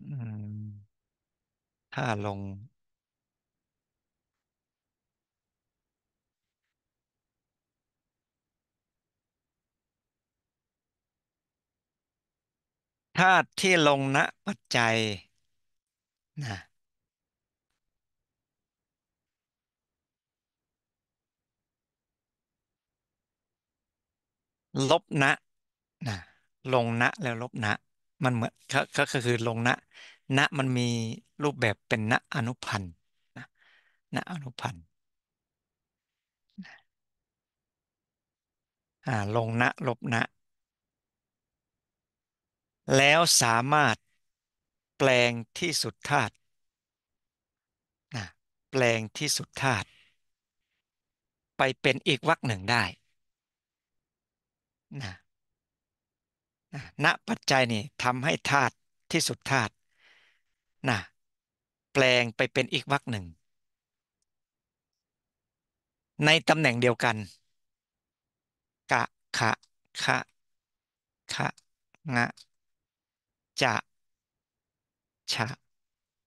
อืมถ้าลงธาตุที่ลงณปัจจัยนะลบณนะ ลงณแล้วลบณมันเหมือนก็คือลงณณมันมีรูปแบบเป็นณอนุพันธ์นะณอนุพันธ์อ่าลงณลบณแล้วสามารถแปลงที่สุดธาตุแปลงที่สุดธาตุไปเป็นอีกวรรคหนึ่งได้นะณ ปัจจัยนี่ทำให้ธาตุที่สุดธาตุนะแปลงไปเป็นอีกวรรคหนึ่ง ในตำแหน่งเดียวกันกะขะคะคะงะจะชะ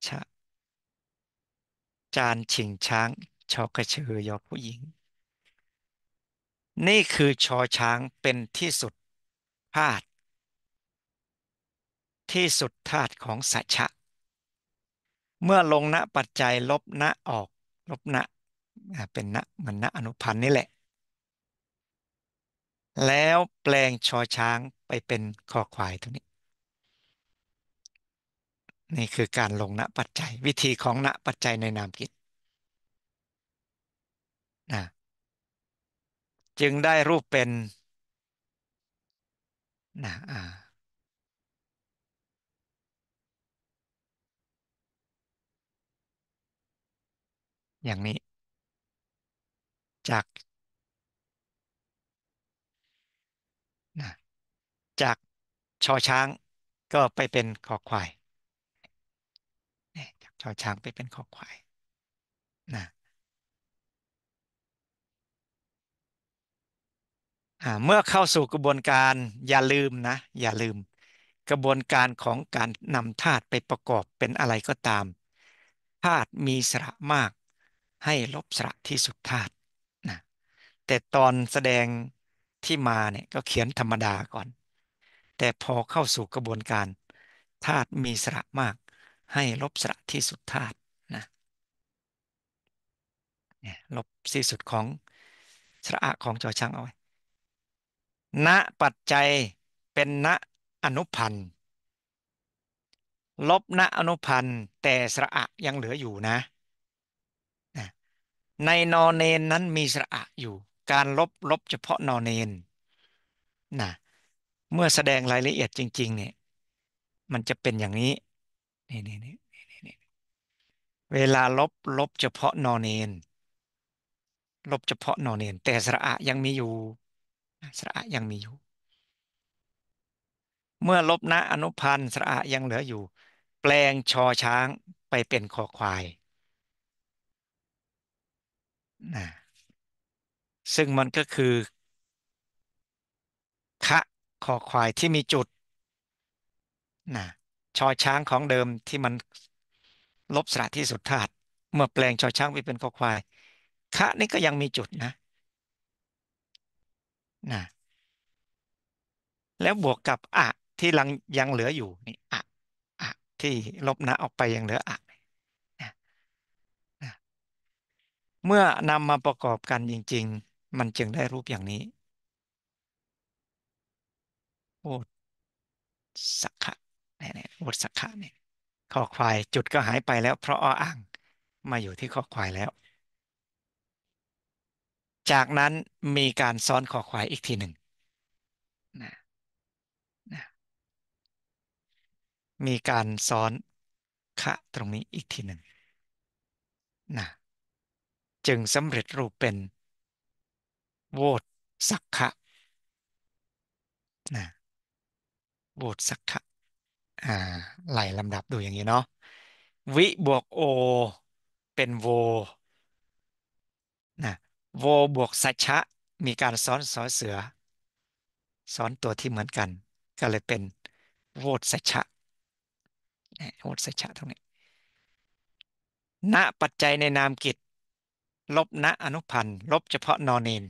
ชะจานชิงช้างชอกระเชือยอผู้หญิง นี่คือชอช้างเป็นที่สุดพาด ที่สุดธาตุของสัชะเมื่อลงณปัจจัยลบณออกลบณเป็นณเหมือนณอนุพันธ์นี่แหละ แล้วแปลงชอช้างไปเป็นคอควายตรงนี้นี่คือการลงณปัจจัยวิธีของณปัจจัยในนามกิจนะจึงได้รูปเป็นนะอ่าอย่างนี้ จากนะจากชอช้างก็ไปเป็นคอควายชอช้างไปเป็นขอควายนะเมื่อเข้าสู่กระบวนการ อย่าลืมนะ อย่าลืมกระบวนการของการนำธาตุไปประกอบเป็นอะไรก็ตามธาตุมีสระมากให้ลบสระที่สุดธาตุนะแต่ตอนแสดงที่มาเนี่ยก็เขียนธรรมดาก่อน แต่พอเข้าสู่กระบวนการธาตุมีสระมากให้ลบสระที่สุดธาตุนะลบที่สุดของสระอของจอช่างเอาไว้ณปัจจัยเป็นณอนุพันธ์ ลบณอนุพันธ์แต่สระอะยังเหลืออยู่นะ ในนอเนนนั้นมีสระอะอยู่ การลบลบเฉพาะนอเนนนะ เมื่อแสดงรายละเอียดจริงๆเนี่ย มันจะเป็นอย่างนี้นี่นี่นี่นี่นี่เวลาลบลบเฉพาะนอนเนนลบเฉพาะนอนเนน แต่สระอะยังมีอยู่ สระอะยังมีอยู่ เมื่อลบนะอนุพันธ์ สระอะยังเหลืออยู่ แปลงชอช้างไปเป็นคอควายนะซึ่งมันก็คือคะคอควาย ที่มีจุดนะชอช้างของเดิมที่มันลบสระที่สุดธาตุเมื่อแปลงชอช้างไปเป็นคอควายคะนี่ก็ยังมีจุดนะนะแล้วบวกกับอะที่ลังยังเหลืออยู่นี่อะอะที่ลบนะออกไปยังเหลืออะนะนะเมื่อนำมาประกอบกันจริงๆ มันจึงได้รูปอย่างนี้โอ้สักขะเนี่ยเนี่ยบทสักขะเนี่ยข้อควายจุดก็หายไปแล้วเพราะอ้ออ้างมาอยู่ที่ข้อควายแล้ว จากนั้นมีการซ้อนข้อควายอีกทีหนึ่งนะนะมีการซ้อนขะตรงนี้อีกทีหนึ่งนะจึงสำเร็จรูปเป็น โวตสักขะนะโวตสักขะอ่าไล่ลำดับดูอย่างนี้เนาะวิบวกโอเป็นโวนะโวบวกสัชะมีการซ้อนสอเสือ ซ้อนตัวที่เหมือนกันก็เลยเป็นโวตสัชะโวตสัชชะตรงนี้ณปัจจัยในนามกิจลบณอนุพันธ์ ลบเฉพาะนอนเนน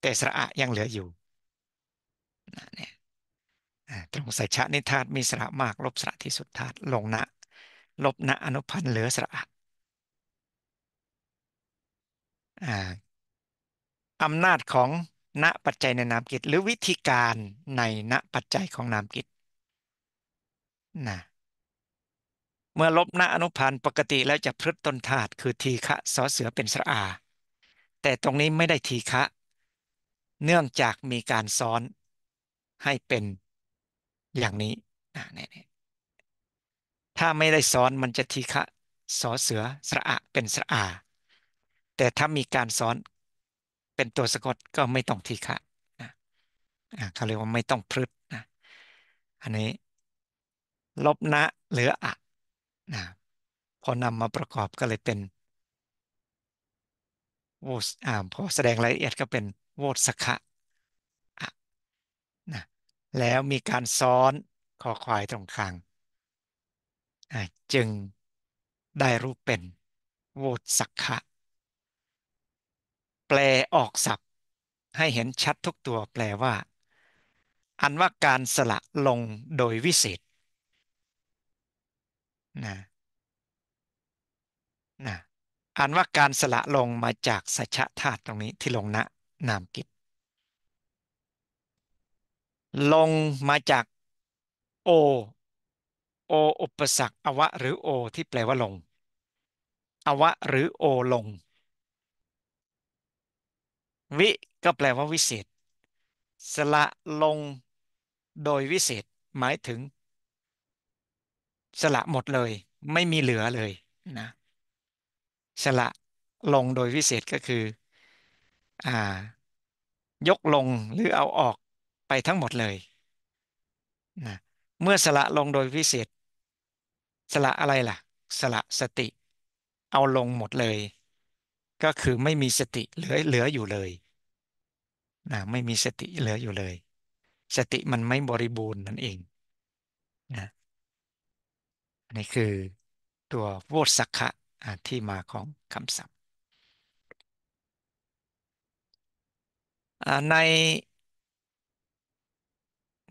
แต่สระอะยังเหลืออยู่นะเนี่ยตรงใส่ชะนิธาตมีสระมากลบสระที่สุดธาตุลงนะลบนะอนุพันธ์เหลือสระอาอำนาจของณปัจจัยในนามกิจหรือวิธีการในณปัจจัยของนามกิจนะเมื่อลบณอนุพันธ์ปกติแล้วจะพฤตตนธาตุคือทีฆะสอเสือเป็นสระอา แต่ตรงนี้ไม่ได้ทีฆะเนื่องจากมีการซ้อนให้เป็นอย่างนี้นะเนี่ยถ้าไม่ได้ซ้อนมันจะทีฆะสอเสือสระอะเป็นสระอา แต่ถ้ามีการซ้อนเป็นตัวสะกดก็ไม่ต้องทีฆะนะเขาเรียกว่าไม่ต้องพลึดนะอันนี้ ลบนะเหลืออะนะพอนำมาประกอบก็เลยเป็นโวสอ่าพอแสดงรายละเอียดก็เป็นโวสขะแล้วมีการซ้อนคอควายตรงกลางจึงได้รูปเป็นโวตสักขะแปลออกศัพท์ ให้เห็นชัดทุกตัวแปลว่า อันว่าการสละลงโดยวิเศษนะนะอันว่าการสละลงมาจากสัชธาตุตรงนี้ที่ลงณนะนามกิจลงมาจาก โอโออุปสรรคอวะ หรือ โอ ที่แปลว่าลง อวะหรือ โอ ลง วิก็แปลว่าวิเศษ สละลงโดยวิเศษ หมายถึง สละหมดเลย ไม่มีเหลือเลยนะสละลงโดยวิเศษก็คืออยกลงหรือเอาออกไปทั้งหมดเลยนะเมื่อสละลงโดยพิเศษสละอะไรล่ะสละสติเอาลงหมดเลย ก็คือไม่มีสติเหลือเหลืออยู่เลยนะไม่มีสติเหลืออยู่เลย สติมันไม่บริบูรณ์นั่นเองนะนี่คือตัวโวสักขะที่มาของคำศัพท์ใน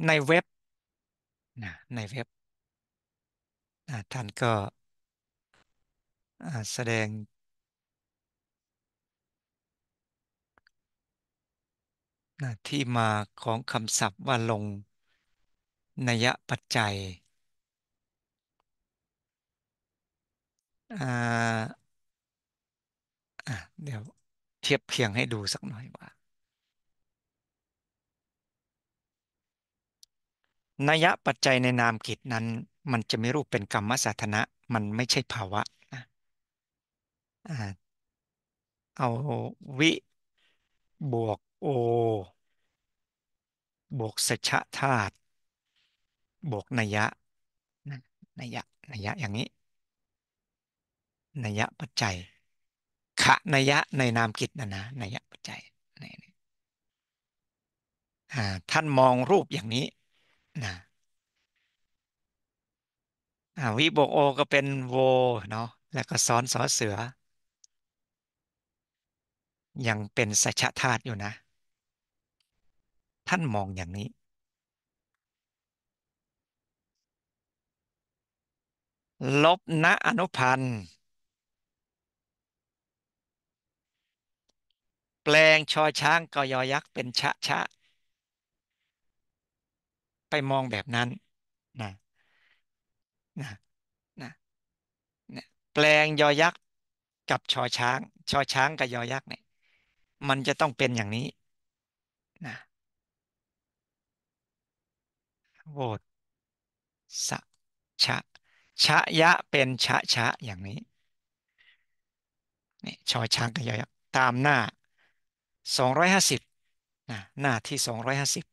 ในเว็บนะในเว็บท่านก็แสดงที่มาของคำศัพท์ว่าลงนัยปัจจัยเดี๋ยวเทียบเคียงให้ดูสักหน่อยว่านัยยะปัจจัยในนามกิจนั้น มันจะไม่รูปเป็นกรรมสาธนะมันไม่ใช่ภาวะเอาวิบวกโอบวกสัชธาตุบวกนัยยะนัยยะนัยยะอย่างนี้นัยยะปัจจัยขะนัยยะในนามกิจนะนะนัยยะปัจจัยท่านมองรูปอย่างนี้นะอ่าวิบวกโอ ก็เป็นโวเนาะแล้วก็ซ้อนสอเสือ ยังเป็นสัชธาตุอยู่นะ ท่านมองอย่างนี้ ลบณอนุพันธ์ แปลงชอช้างกอยอยักษ์เป็นชะชะไปมองแบบนั้นนะนะนะนะแปลงยอยักษ์กับชอช้างชอช้างกับยอยักษ์เนี่ยมันจะต้องเป็นอย่างนี้นะโวตสะชะ ชะยะเป็นชะชะอย่างนี้นี่ชอช้างกับยอยักษ์ตามหน้าสองร้อยห้าสิบนะหน้าที่สองร้อยห้าสิบ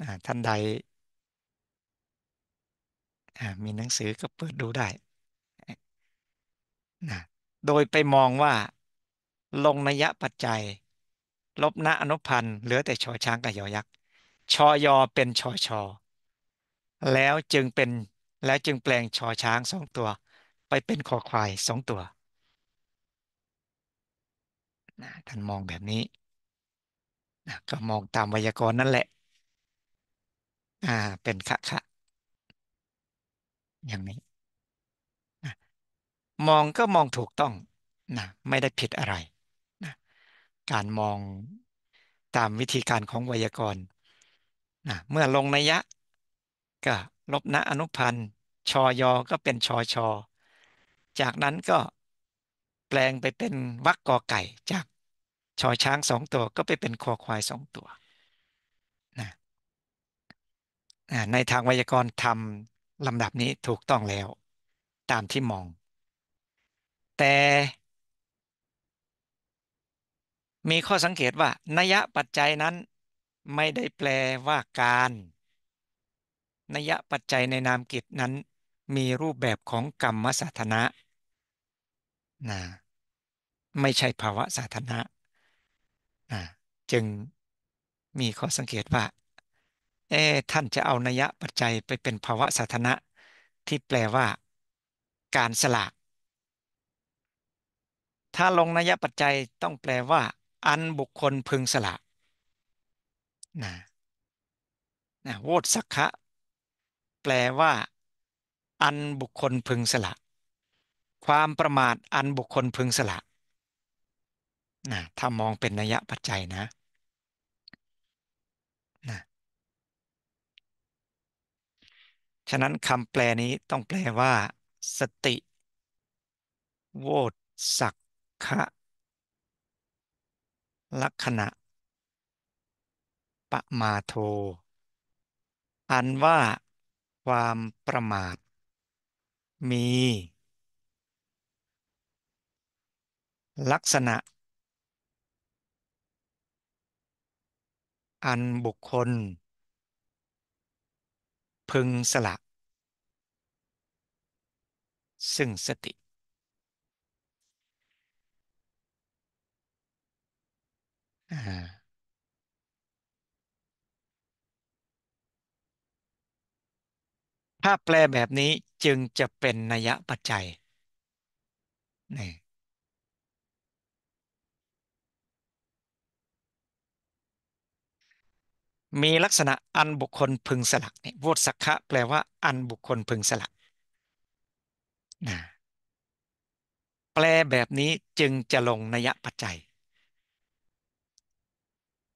อ่าท่านใดอ่ามีหนังสือก็เปิดดูได้นะโดยไปมองว่าลงนัยปัจจัย ลบณอนุพันธ์เหลือแต่ชอช้างกับยอยักษ์ชอยอเป็นชอชอแล้วจึงเป็นแล้วจึงแปลงชอช้างสองตัว ไปเป็นคอควายสองตัวนะท่านมองแบบนี้นะก็มองตามไวยากรณ์นั่นแหละอ่าเป็นขะขะอย่างนี้นะมองก็มองถูกต้องนะไม่ได้ผิดอะไรนะการมองตามวิธีการของไวยากรณ์นะเมื่อลงนัยยะก็ลบณอนุพันธ์ชอยอก็เป็นชอชอจากนั้นก็แปลงไปเป็นวักกอไก่จากชอช้างสองตัวก็ไปเป็นคอควายสองตัวในทางไวยากรณ์ทำลำดับนี้ถูกต้องแล้ว ตามที่มอง แต่ มีข้อสังเกตว่า นยปัจจัยนั้นไม่ได้แปลว่าการ นยปัจจัยในนามกิจนั้น มีรูปแบบของกรรมสาธนะนะไม่ใช่ภาวะสาธนะนะจึงมีข้อสังเกตว่าเอ๊ะท่านจะเอานัยยะปัจจัยไปเป็นภาวะสาธารณะที่แปลว่าการสละถ้าลงนัยยะปัจจัยต้องแปลว่า อันบุคคลพึงสละนะนะโวตสักขะแปลว่า อันบุคคลพึงสละความประมาทอันบุคคลพึงสละนะถ้ามองเป็นนัยยะปัจจัยนะฉะนั้นคำแปลนี้ต้องแปลว่า สติ โวตสักขะลักษณะปะมาโท อันว่า ความประมาท มี ลักษณะ อันบุคคลพึงสละซึ่งสติภาพแปลแบบนี้จึงจะเป็นนัยปัจจัยนี่มีลักษณะอันบุคคลพึงสละเนี่ยโวตสักะแปลว่าอันบุคคลพึงสละ นะ แปลแบบนี้จึงจะลงนัยปัจจัย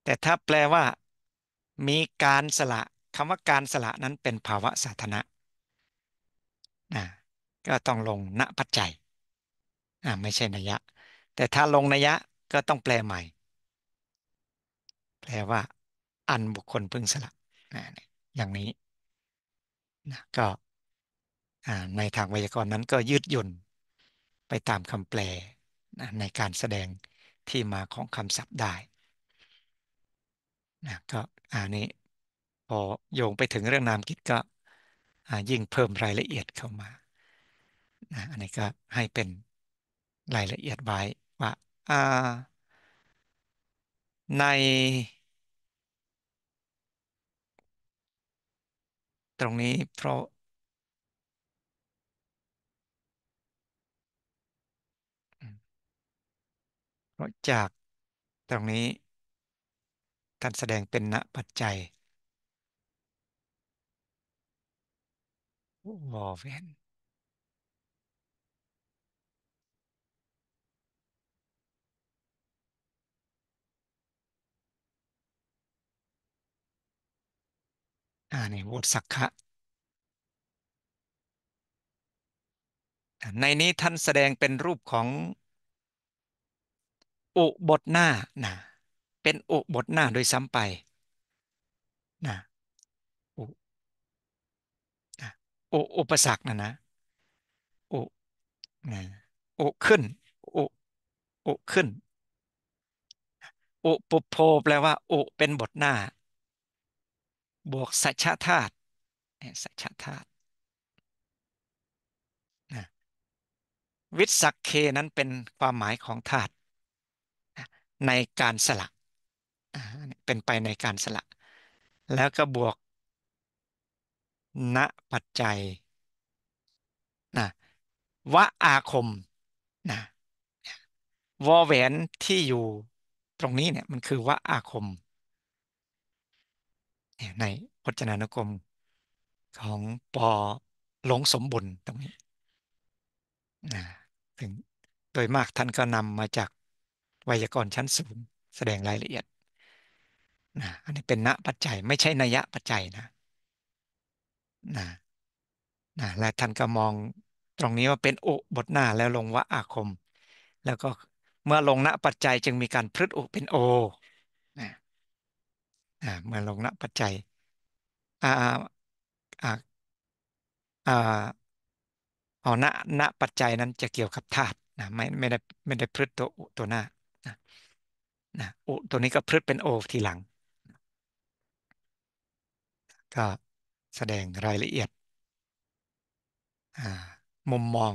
แต่ถ้าแปลว่า มีการสละคำว่าการสละนั้นเป็นภาวะสาธนะ นะ ก็ต้องลงณปัจจัยอ่าไม่ใช่นัยะ แต่ถ้าลงนัยะก็ต้องแปลใหม่ แปลว่าอันบุคคลพึงสละอย่างนี้นะก็ในทางไวยากรณ์นั้นก็ยืดหยุ่น ไปตามคำแปลนะในการแสดงที่มาของคำศัพท์ได้นะก็อันนี้พอโยงไปถึงเรื่องนามกิจก็ยิ่งเพิ่มรายละเอียดเข้ามานะอันนี้ก็ให้เป็นรายละเอียดไว้ว่าในตรงนี้เพราะเพราะจากตรงนี้ การแสดงเป็นณปัจจัยวอเวนอ่านี่วุฒักขะในนี้ท่านแสดงเป็นรูปของ อุบทหน้านะเป็นอุบทหน้าโดยซ้ำไปนะอุอุอุปสรรคนะนะอุนะ อุขึ้น อุ อุขึ้น อุปุโภแปลว่า อุเป็นบทหน้าบวกสัจธาตุสัจธาตุวิสักเคนั้นเป็นความหมายของธาตุในการสละเป็นไปในการสละ แล้วก็บวก ณปัจจัยนะวะอาคมนะวอแหวนที่อยู่ตรงนี้เนี่ยมันคือวะอาคมในพจนานุกรมของปอหลงสมบุญตรงนี้ถึงโดยมากท่านก็นำมาจากไวยากรณ์ชั้นสูงแสดงรายละเอียดนะอันนี้เป็นณปัจจัยไม่ใช่นัยะปัจจัยนะนะนะและท่านก็มองตรงนี้ว่าเป็นอุบทหน้าแล้วลงว่าอาคม แล้วก็เมื่อลงณปัจจัยจึงมีการพฤตอุเป็นโออ่าเมือลงณปัจจัยอ่าอ่าอ่าเอาณณปัจจัยนั้นจะเกี่ยวกับธาตุนะไม่ไม่ได้ไม่ได้พฤตตัวอุตัวหน้านะนะอุตัวนี้ก็พฤตเป็นโอทีหลัง ก็แสดงรายละเอียดมุมมอง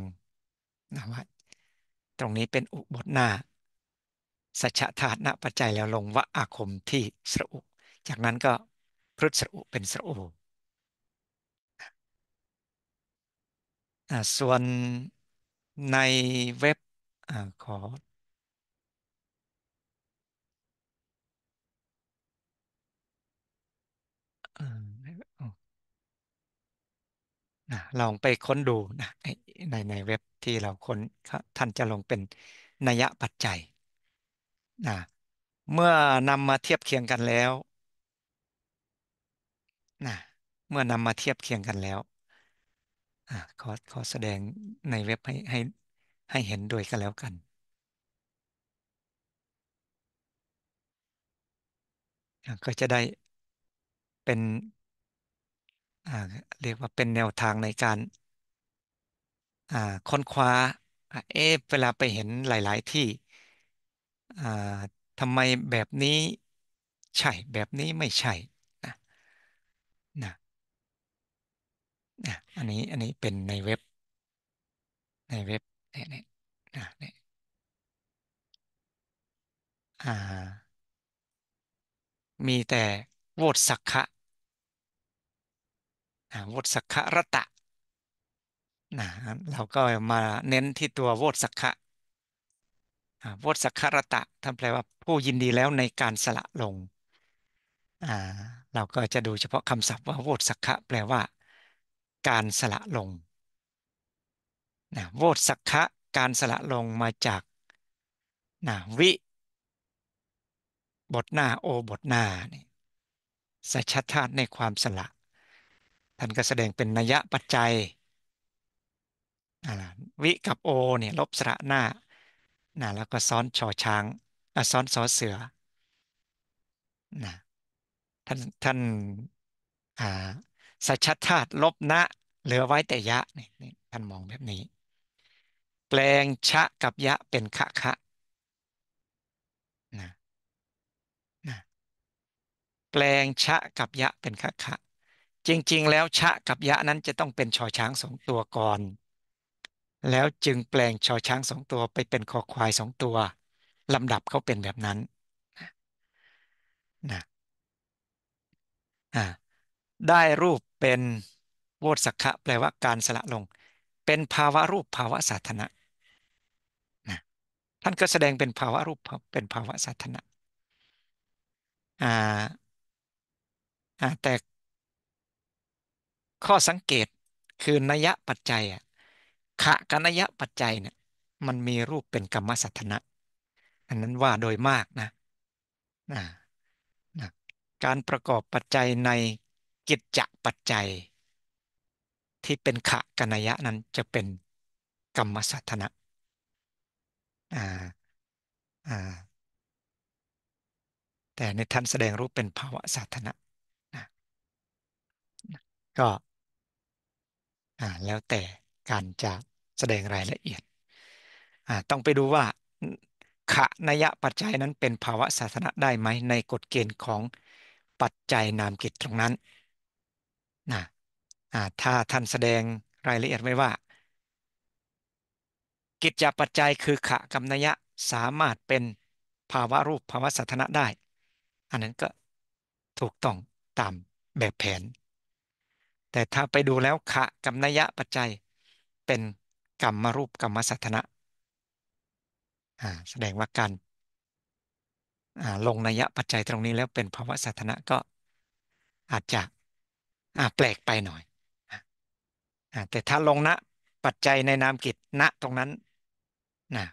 นะว่าตรงนี้เป็นอุบทหน้าสัจธาตุณปัจจัยแล้วลงวะอาคมที่สระอุจากนั้นก็พฤษอุเป็นสระอูส่วนในเว็บอขอลองไปค้นดูนะในในเว็บที่เราค้นท่านจะลงเป็นนัยปัจจัยนะเมื่อนำมาเทียบเคียงกันแล้วนะเมื่อนำมาเทียบเคียงกันแล้วอขอขอแสดงในเว็บให้ให้ให้เห็นโดยกันแล้วกันก็จะได้เป็นเรียกว่าเป็นแนวทางในการค้นคว้าเอ๊ะเวลาไปเห็นหลายๆ ที่ทำไมแบบนี้ใช่แบบนี้ไม่ใช่นะนะอันนี้ อันนี้เป็นในเว็บ ในเว็บเนี่ยเนี่ยนะเนี่ยอ่า มีแต่ โวตสักขะนะโวตสักขะรตะนะเราก็มาเน้นที่ตัว โวตสักขะโวตสักขะรตะท่านแปลว่าผู้ยินดีแล้วในการสละลงอ่าเรา ก็จะ ดูเฉพาะคำศัพท์ ว่า โวตสักขะแปลว่า การ สละ ลงนะโวตสักขะการ สละ ลง มา จากนะวิ บท หน้า โอ บท หน้า นี่ สัจธาตุ ใน ความ สละ ท่าน ก็ แสดง เป็นนัยปัจจัย วิ กับ โอ เนี่ย ลบ สระ หน้านะแล้วก็ ซ้อนชอช้างซ้อนสอเสือนะท่านท่านอ่าสัจธาตุลบนะเหลือไว้แต่ยะนี่นี่ท่านมองแบบนี้ แปลงชะกับยะเป็นคะคะนะนะแปลงชะกับยะเป็นคะคะจริง ๆ แล้วชะกับยะนั้นจะต้องเป็นชอช้างสองตัวก่อน แล้วจึงแปลงชอช้างสองตัวไปเป็นคอควายสองตัวลำดับเขาเป็นแบบนั้น นะนะได้รูปเป็นโวตสักขะแปลว่าการสละลง เป็นภาวะรูปภาวะสาธนะนะ ท่านก็แสดงเป็นภาวะรูปเป็นภาวะสาธนะแต่ข้อสังเกตคือนัยปัจจัยอะขะกันนัยปัจจัยเนี่ยมันมีรูปเป็นกรรมสัทนะอันนั้นว่าโดยมากนะนะการประกอบปัจจัยในกิจจะปัจจัยที่เป็นขะกัยะนั้นจะเป็นกรรมสัทนะแต่ในท่านแสดงรูปเป็นภาวะสัทนะก็แล้วแต่การจะแสดงรายละเอียดต้องไปดูว่าขะัยะปัจจัยนั้นเป็นภาวะสัทนะได้ไหมในกฎเกณฑ์ของปัจจัยนามกิจตรงนั้นนะถ้าท่านแสดงรายละเอียดไว้ว่า กิจจปัจจัยคือขะกัมนยะสามารถเป็นภาวะรูปภาวะสัทนะได้ อันนั้นก็ถูกต้องตามแบบแผน แต่ถ้าไปดูแล้วขะกัมนยะปัจจัยเป็นกรรมรูปกรรมสัทนะแสดงว่าการลงนัยยะปัจจัยตรงนี้แล้วเป็นภาวะสถานะก็อาจจะแปลกไปหน่อยแต่ถ้าลงณปัจจัยในนามกิจณตรงนั้นนะ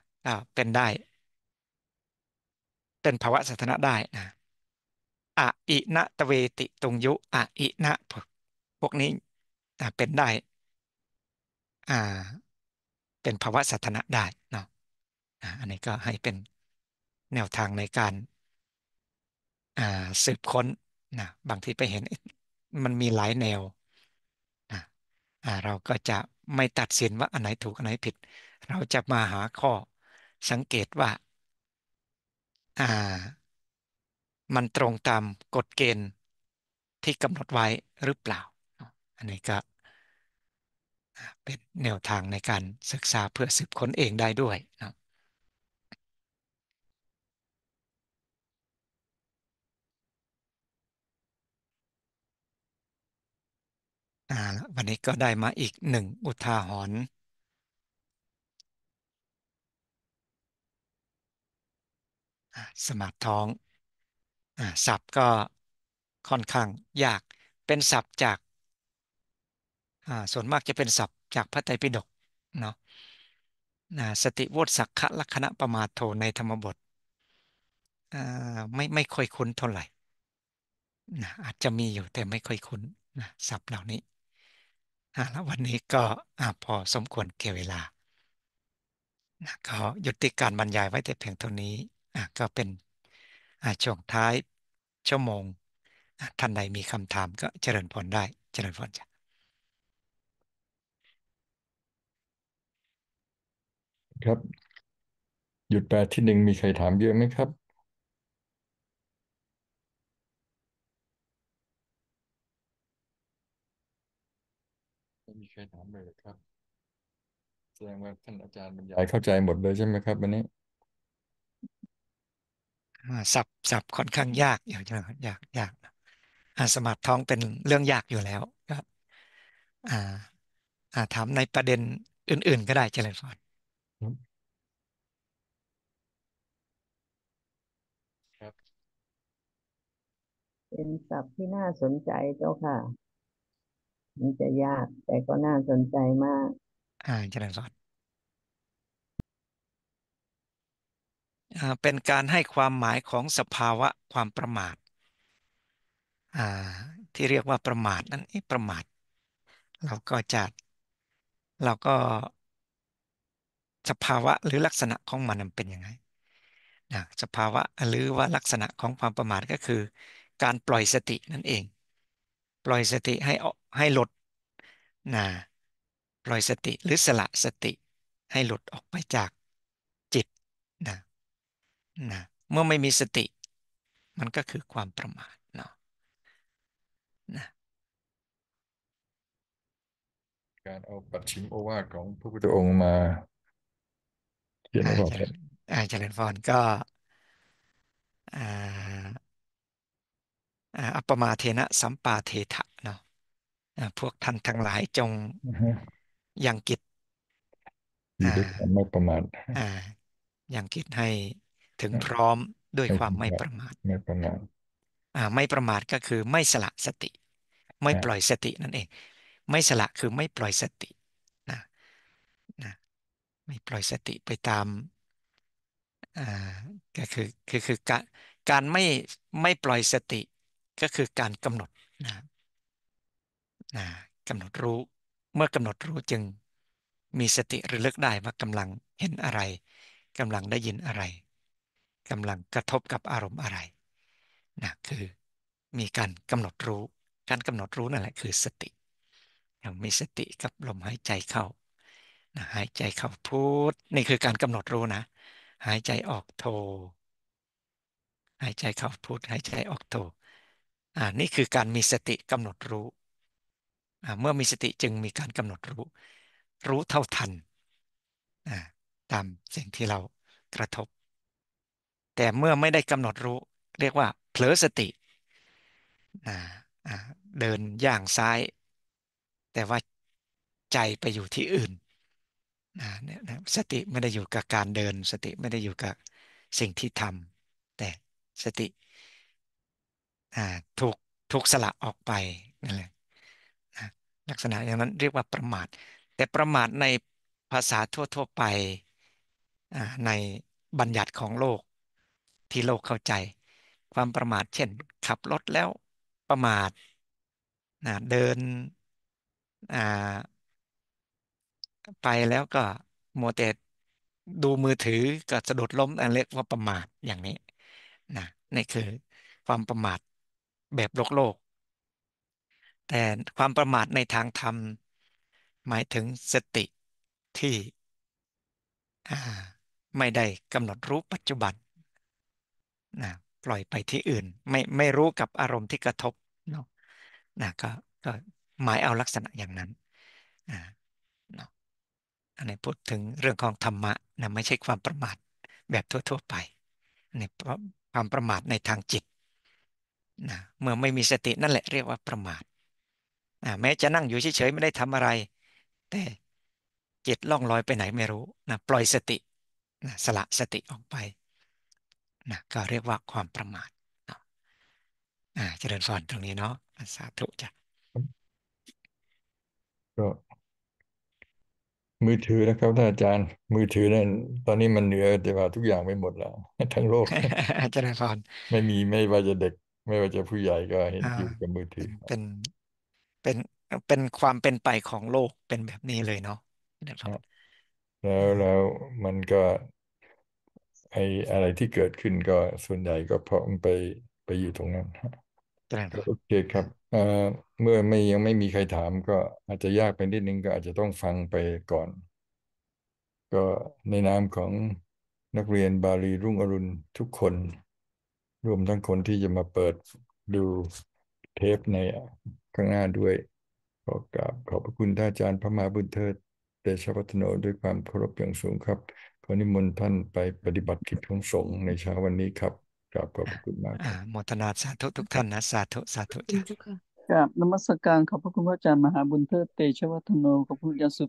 เป็นได้ เป็นภาวะสถานะได้นะอะอินะตะเวติตรงยุอะอินะพวกนี้เป็นได้อ่าเป็นภาวะสถานะได้เนาะอันนี้ก็ให้เป็นแนวทางในการอ่าสืบค้นนะบางทีไปเห็นมันมีหลายแนวนะอ่าเราก็จะไม่ตัดสินว่า อันไหนถูก อันไหนผิด เราจะมาหาข้อสังเกตว่าอ่ามันตรงตามกฎเกณฑ์ที่กำหนดไว้หรือเปล่าอันนี้ก็เป็นแนวทางในการศึกษาเพื่อสืบค้นเองได้ด้วยนะอ่าวันนี้ก็ได้มาอีกหนึ่งอุทาหรณ์สมครท้องอศัพท์ก็ค่อนข้างยากเป็นศัพท์จากาส่วนมากจะเป็นศัพท์จากพระไตรปิฎกเนาะสติววตสักขะลักขณะประมาทโทในธรรมบทไม่ไม่ค่อยคุ้นเท่าไหร่นะอาจจะมีอยู่แต่ไม่ค่อยคุ้นนะศัพท์เหล่านี้แล้ววันนี้ก็อพอสมควรเก่เวลาก็ยุติการบรรยายไว้แต่เพียงเท่านี้ก็เป็นช่วงท้ายชั่วโมงท่านใดมีคำถามก็เจริญพรได้เจริญพรจ้ะครับ หยุดแปดที่หนึ่งมีใครถามเยอะไหมครับปหาเลยครับแสดงว่าท่านอาจารย์บรรยายเข้าใจหมดเลยใช่ไหมครับวันนี้สับสับค่อนข้างยากอยากยากยากอาสมัครท้องเป็นเรื่องยากอยู่แล้ว ครับ อ่า อ่าถามในประเด็นอื่นๆก็ได้เจริญพรเป็นศัพท์ที่น่าสนใจเจ้าค่ะมันจะยากแต่ก็น่าสนใจมาก อ่าเจริญสอนอ่าเป็นการให้ความหมายของสภาวะความประมาทอ่าที่เรียกว่าประมาทนั้นอประมาทเราก็จะเราก็สภาวะหรือลักษณะของมันเป็นยังไงนะสภาวะหรือว่าลักษณะของความประมาทก็คือ การปล่อยสตินั่นเองปล่อยสติให้ให้หลุดนะปล่อยสติหรือสละสติให้หลุดออกไปจากจิตนะนะ เมื่อไม่มีสติ มันก็คือความประมาทเนาะนะการเอาปัจฉิมโอวาทของพระพุทธองค์มาเขียนไว้ก่อนอาจารย์ฟอนก็อ่าอัปมาเทนะสัมปาเทถะเนาะพวกท่านทั้งหลายจงยังกิจอ่าไม่ประมาทยังกิจให้ถึงพร้อมด้วยความไม่ประมาทไม่ประมาทไม่ประมาทก็คือไม่สละสติ ไม่ปล่อยสตินั่นเอง ไม่สละคือไม่ปล่อยสตินะนะไม่ปล่อยสติไปตามอ่าก็คือคือคือการการไม่ไม่ปล่อยสติก็คือการกำหนดนะนะกำหนดรู้เมื่อกำหนดรู้จึงมีสติระลึกได้ว่ากำลังเห็นอะไรกำลังได้ยินอะไรกำลังกระทบกับอารมณ์อะไรนะคือมีการกำหนดรู้ การกำหนดรู้นั่นแหละคือสติยางมีสติกับลมหายใจเข้านะหายใจเข้าพูดนี่คือการกำหนดรู้นะหายใจออกโท หายใจเข้าพูดหายใจออกโทอนี่คือการมีสติกำหนดรู้ เมื่อมีสติจึงมีการกำหนดรู้ รู้เท่าทัน ตามสิ่งที่เรากระทบ แต่เมื่อไม่ได้กำหนดรู้เรียกว่าเผลอสติเดินอย่างซ้าย แต่ว่าใจไปอยู่ที่อื่นสติไม่ได้อยู่กับการเดิน สติไม่ได้อยู่กับสิ่งที่ทำ แต่สติอ่าถูกถูกสละออกไปนั่นแหละลักษณะอย่างนั้นเรียกว่าประมาท แต่ประมาทในภาษาทั่วๆไปในบัญญัติของโลกที่โลกเข้าใจ ความประมาทเช่นขับรถแล้วประมาทเดินไปแล้วก็มัวแต่ดูมือถือก็สะดุดล้มอันเรียกว่าประมาทอย่างนี้นะนี่คือความประมาทแบบโลกโลก แต่ความประมาทในทางธรรม หมายถึงสติที่ไม่ได้กำหนดรู้ปัจจุบันนะปล่อยไปที่อื่นไม่ไม่รู้กับอารมณ์ที่กระทบเนาะนะก็ก็หมายเอาลักษณะอย่างนั้นนะเนาะอันนี้พูดถึงเรื่องของธรรมะนะไม่ใช่ความประมาทแบบทั่วๆไปอันนี้เพราะความประมาทในทางจิตนะเมื่อไม่มีสตินั่นแหละ เรียกว่าประมาทแม้จะนั่งอยู่เฉยๆไม่ได้ทำอะไร แต่จิตล่องลอยไปไหนไม่รู้นะปล่อยสตินะสละสติออกไปนะก็เรียกว่าความประมาทนะเจริญสอนตรงนี้เนาะสาธุจ้ะก็มือถือนะครับท่านอาจารย์ มือถือนั่นตอนนี้มันเหนือแต่ว่าทุกอย่างไปหมดแล้วทั้งโลกอาจารย์พรไม่มีไม่ว่าจะเด็กไม่ว่าจะผู้ใหญ่ก็เห็นอ่อยู่กับมือถือเป็นเป็นเป็นเป็นความเป็นไปของโลกเป็นแบบนี้เลยเนาะนะครับ แล้วแล้วมันก็ไออะไรที่เกิดขึ้นก็ส่วนใหญ่ก็เพราะมันไปไปอยู่ตรงนั้น่ครับโอเคครับเอ่อเมื่อไม่ยังไม่มีใครถาม ก็อาจจะยากไปนิดนึง ก็อาจจะต้องฟังไปก่อน ก็ในนามของนักเรียนบาลีรุ่งอรุณทุกคนรวมทั้งคนที่จะมาเปิดดูเทปในข้างหน้าด้วยขอกราบขอบพระคุณท่านอาจารย์พระมหาบุญเทิดเดชพัฒโนด้วยความเคารพอย่างสูงครับขอนิมนต์ท่านไปปฏิบัติกิจของสงฆ์ในเช้าวันนี้ครับกราบขอบพระคุณมากมรนาสาธุทุกท่านนะสาธุสาธุจ้ะกราบนมัสการขอบพระคุณพระอาจารย์มหาบุญเทิดเตชวัฒโนขอบพระคุณยาสุ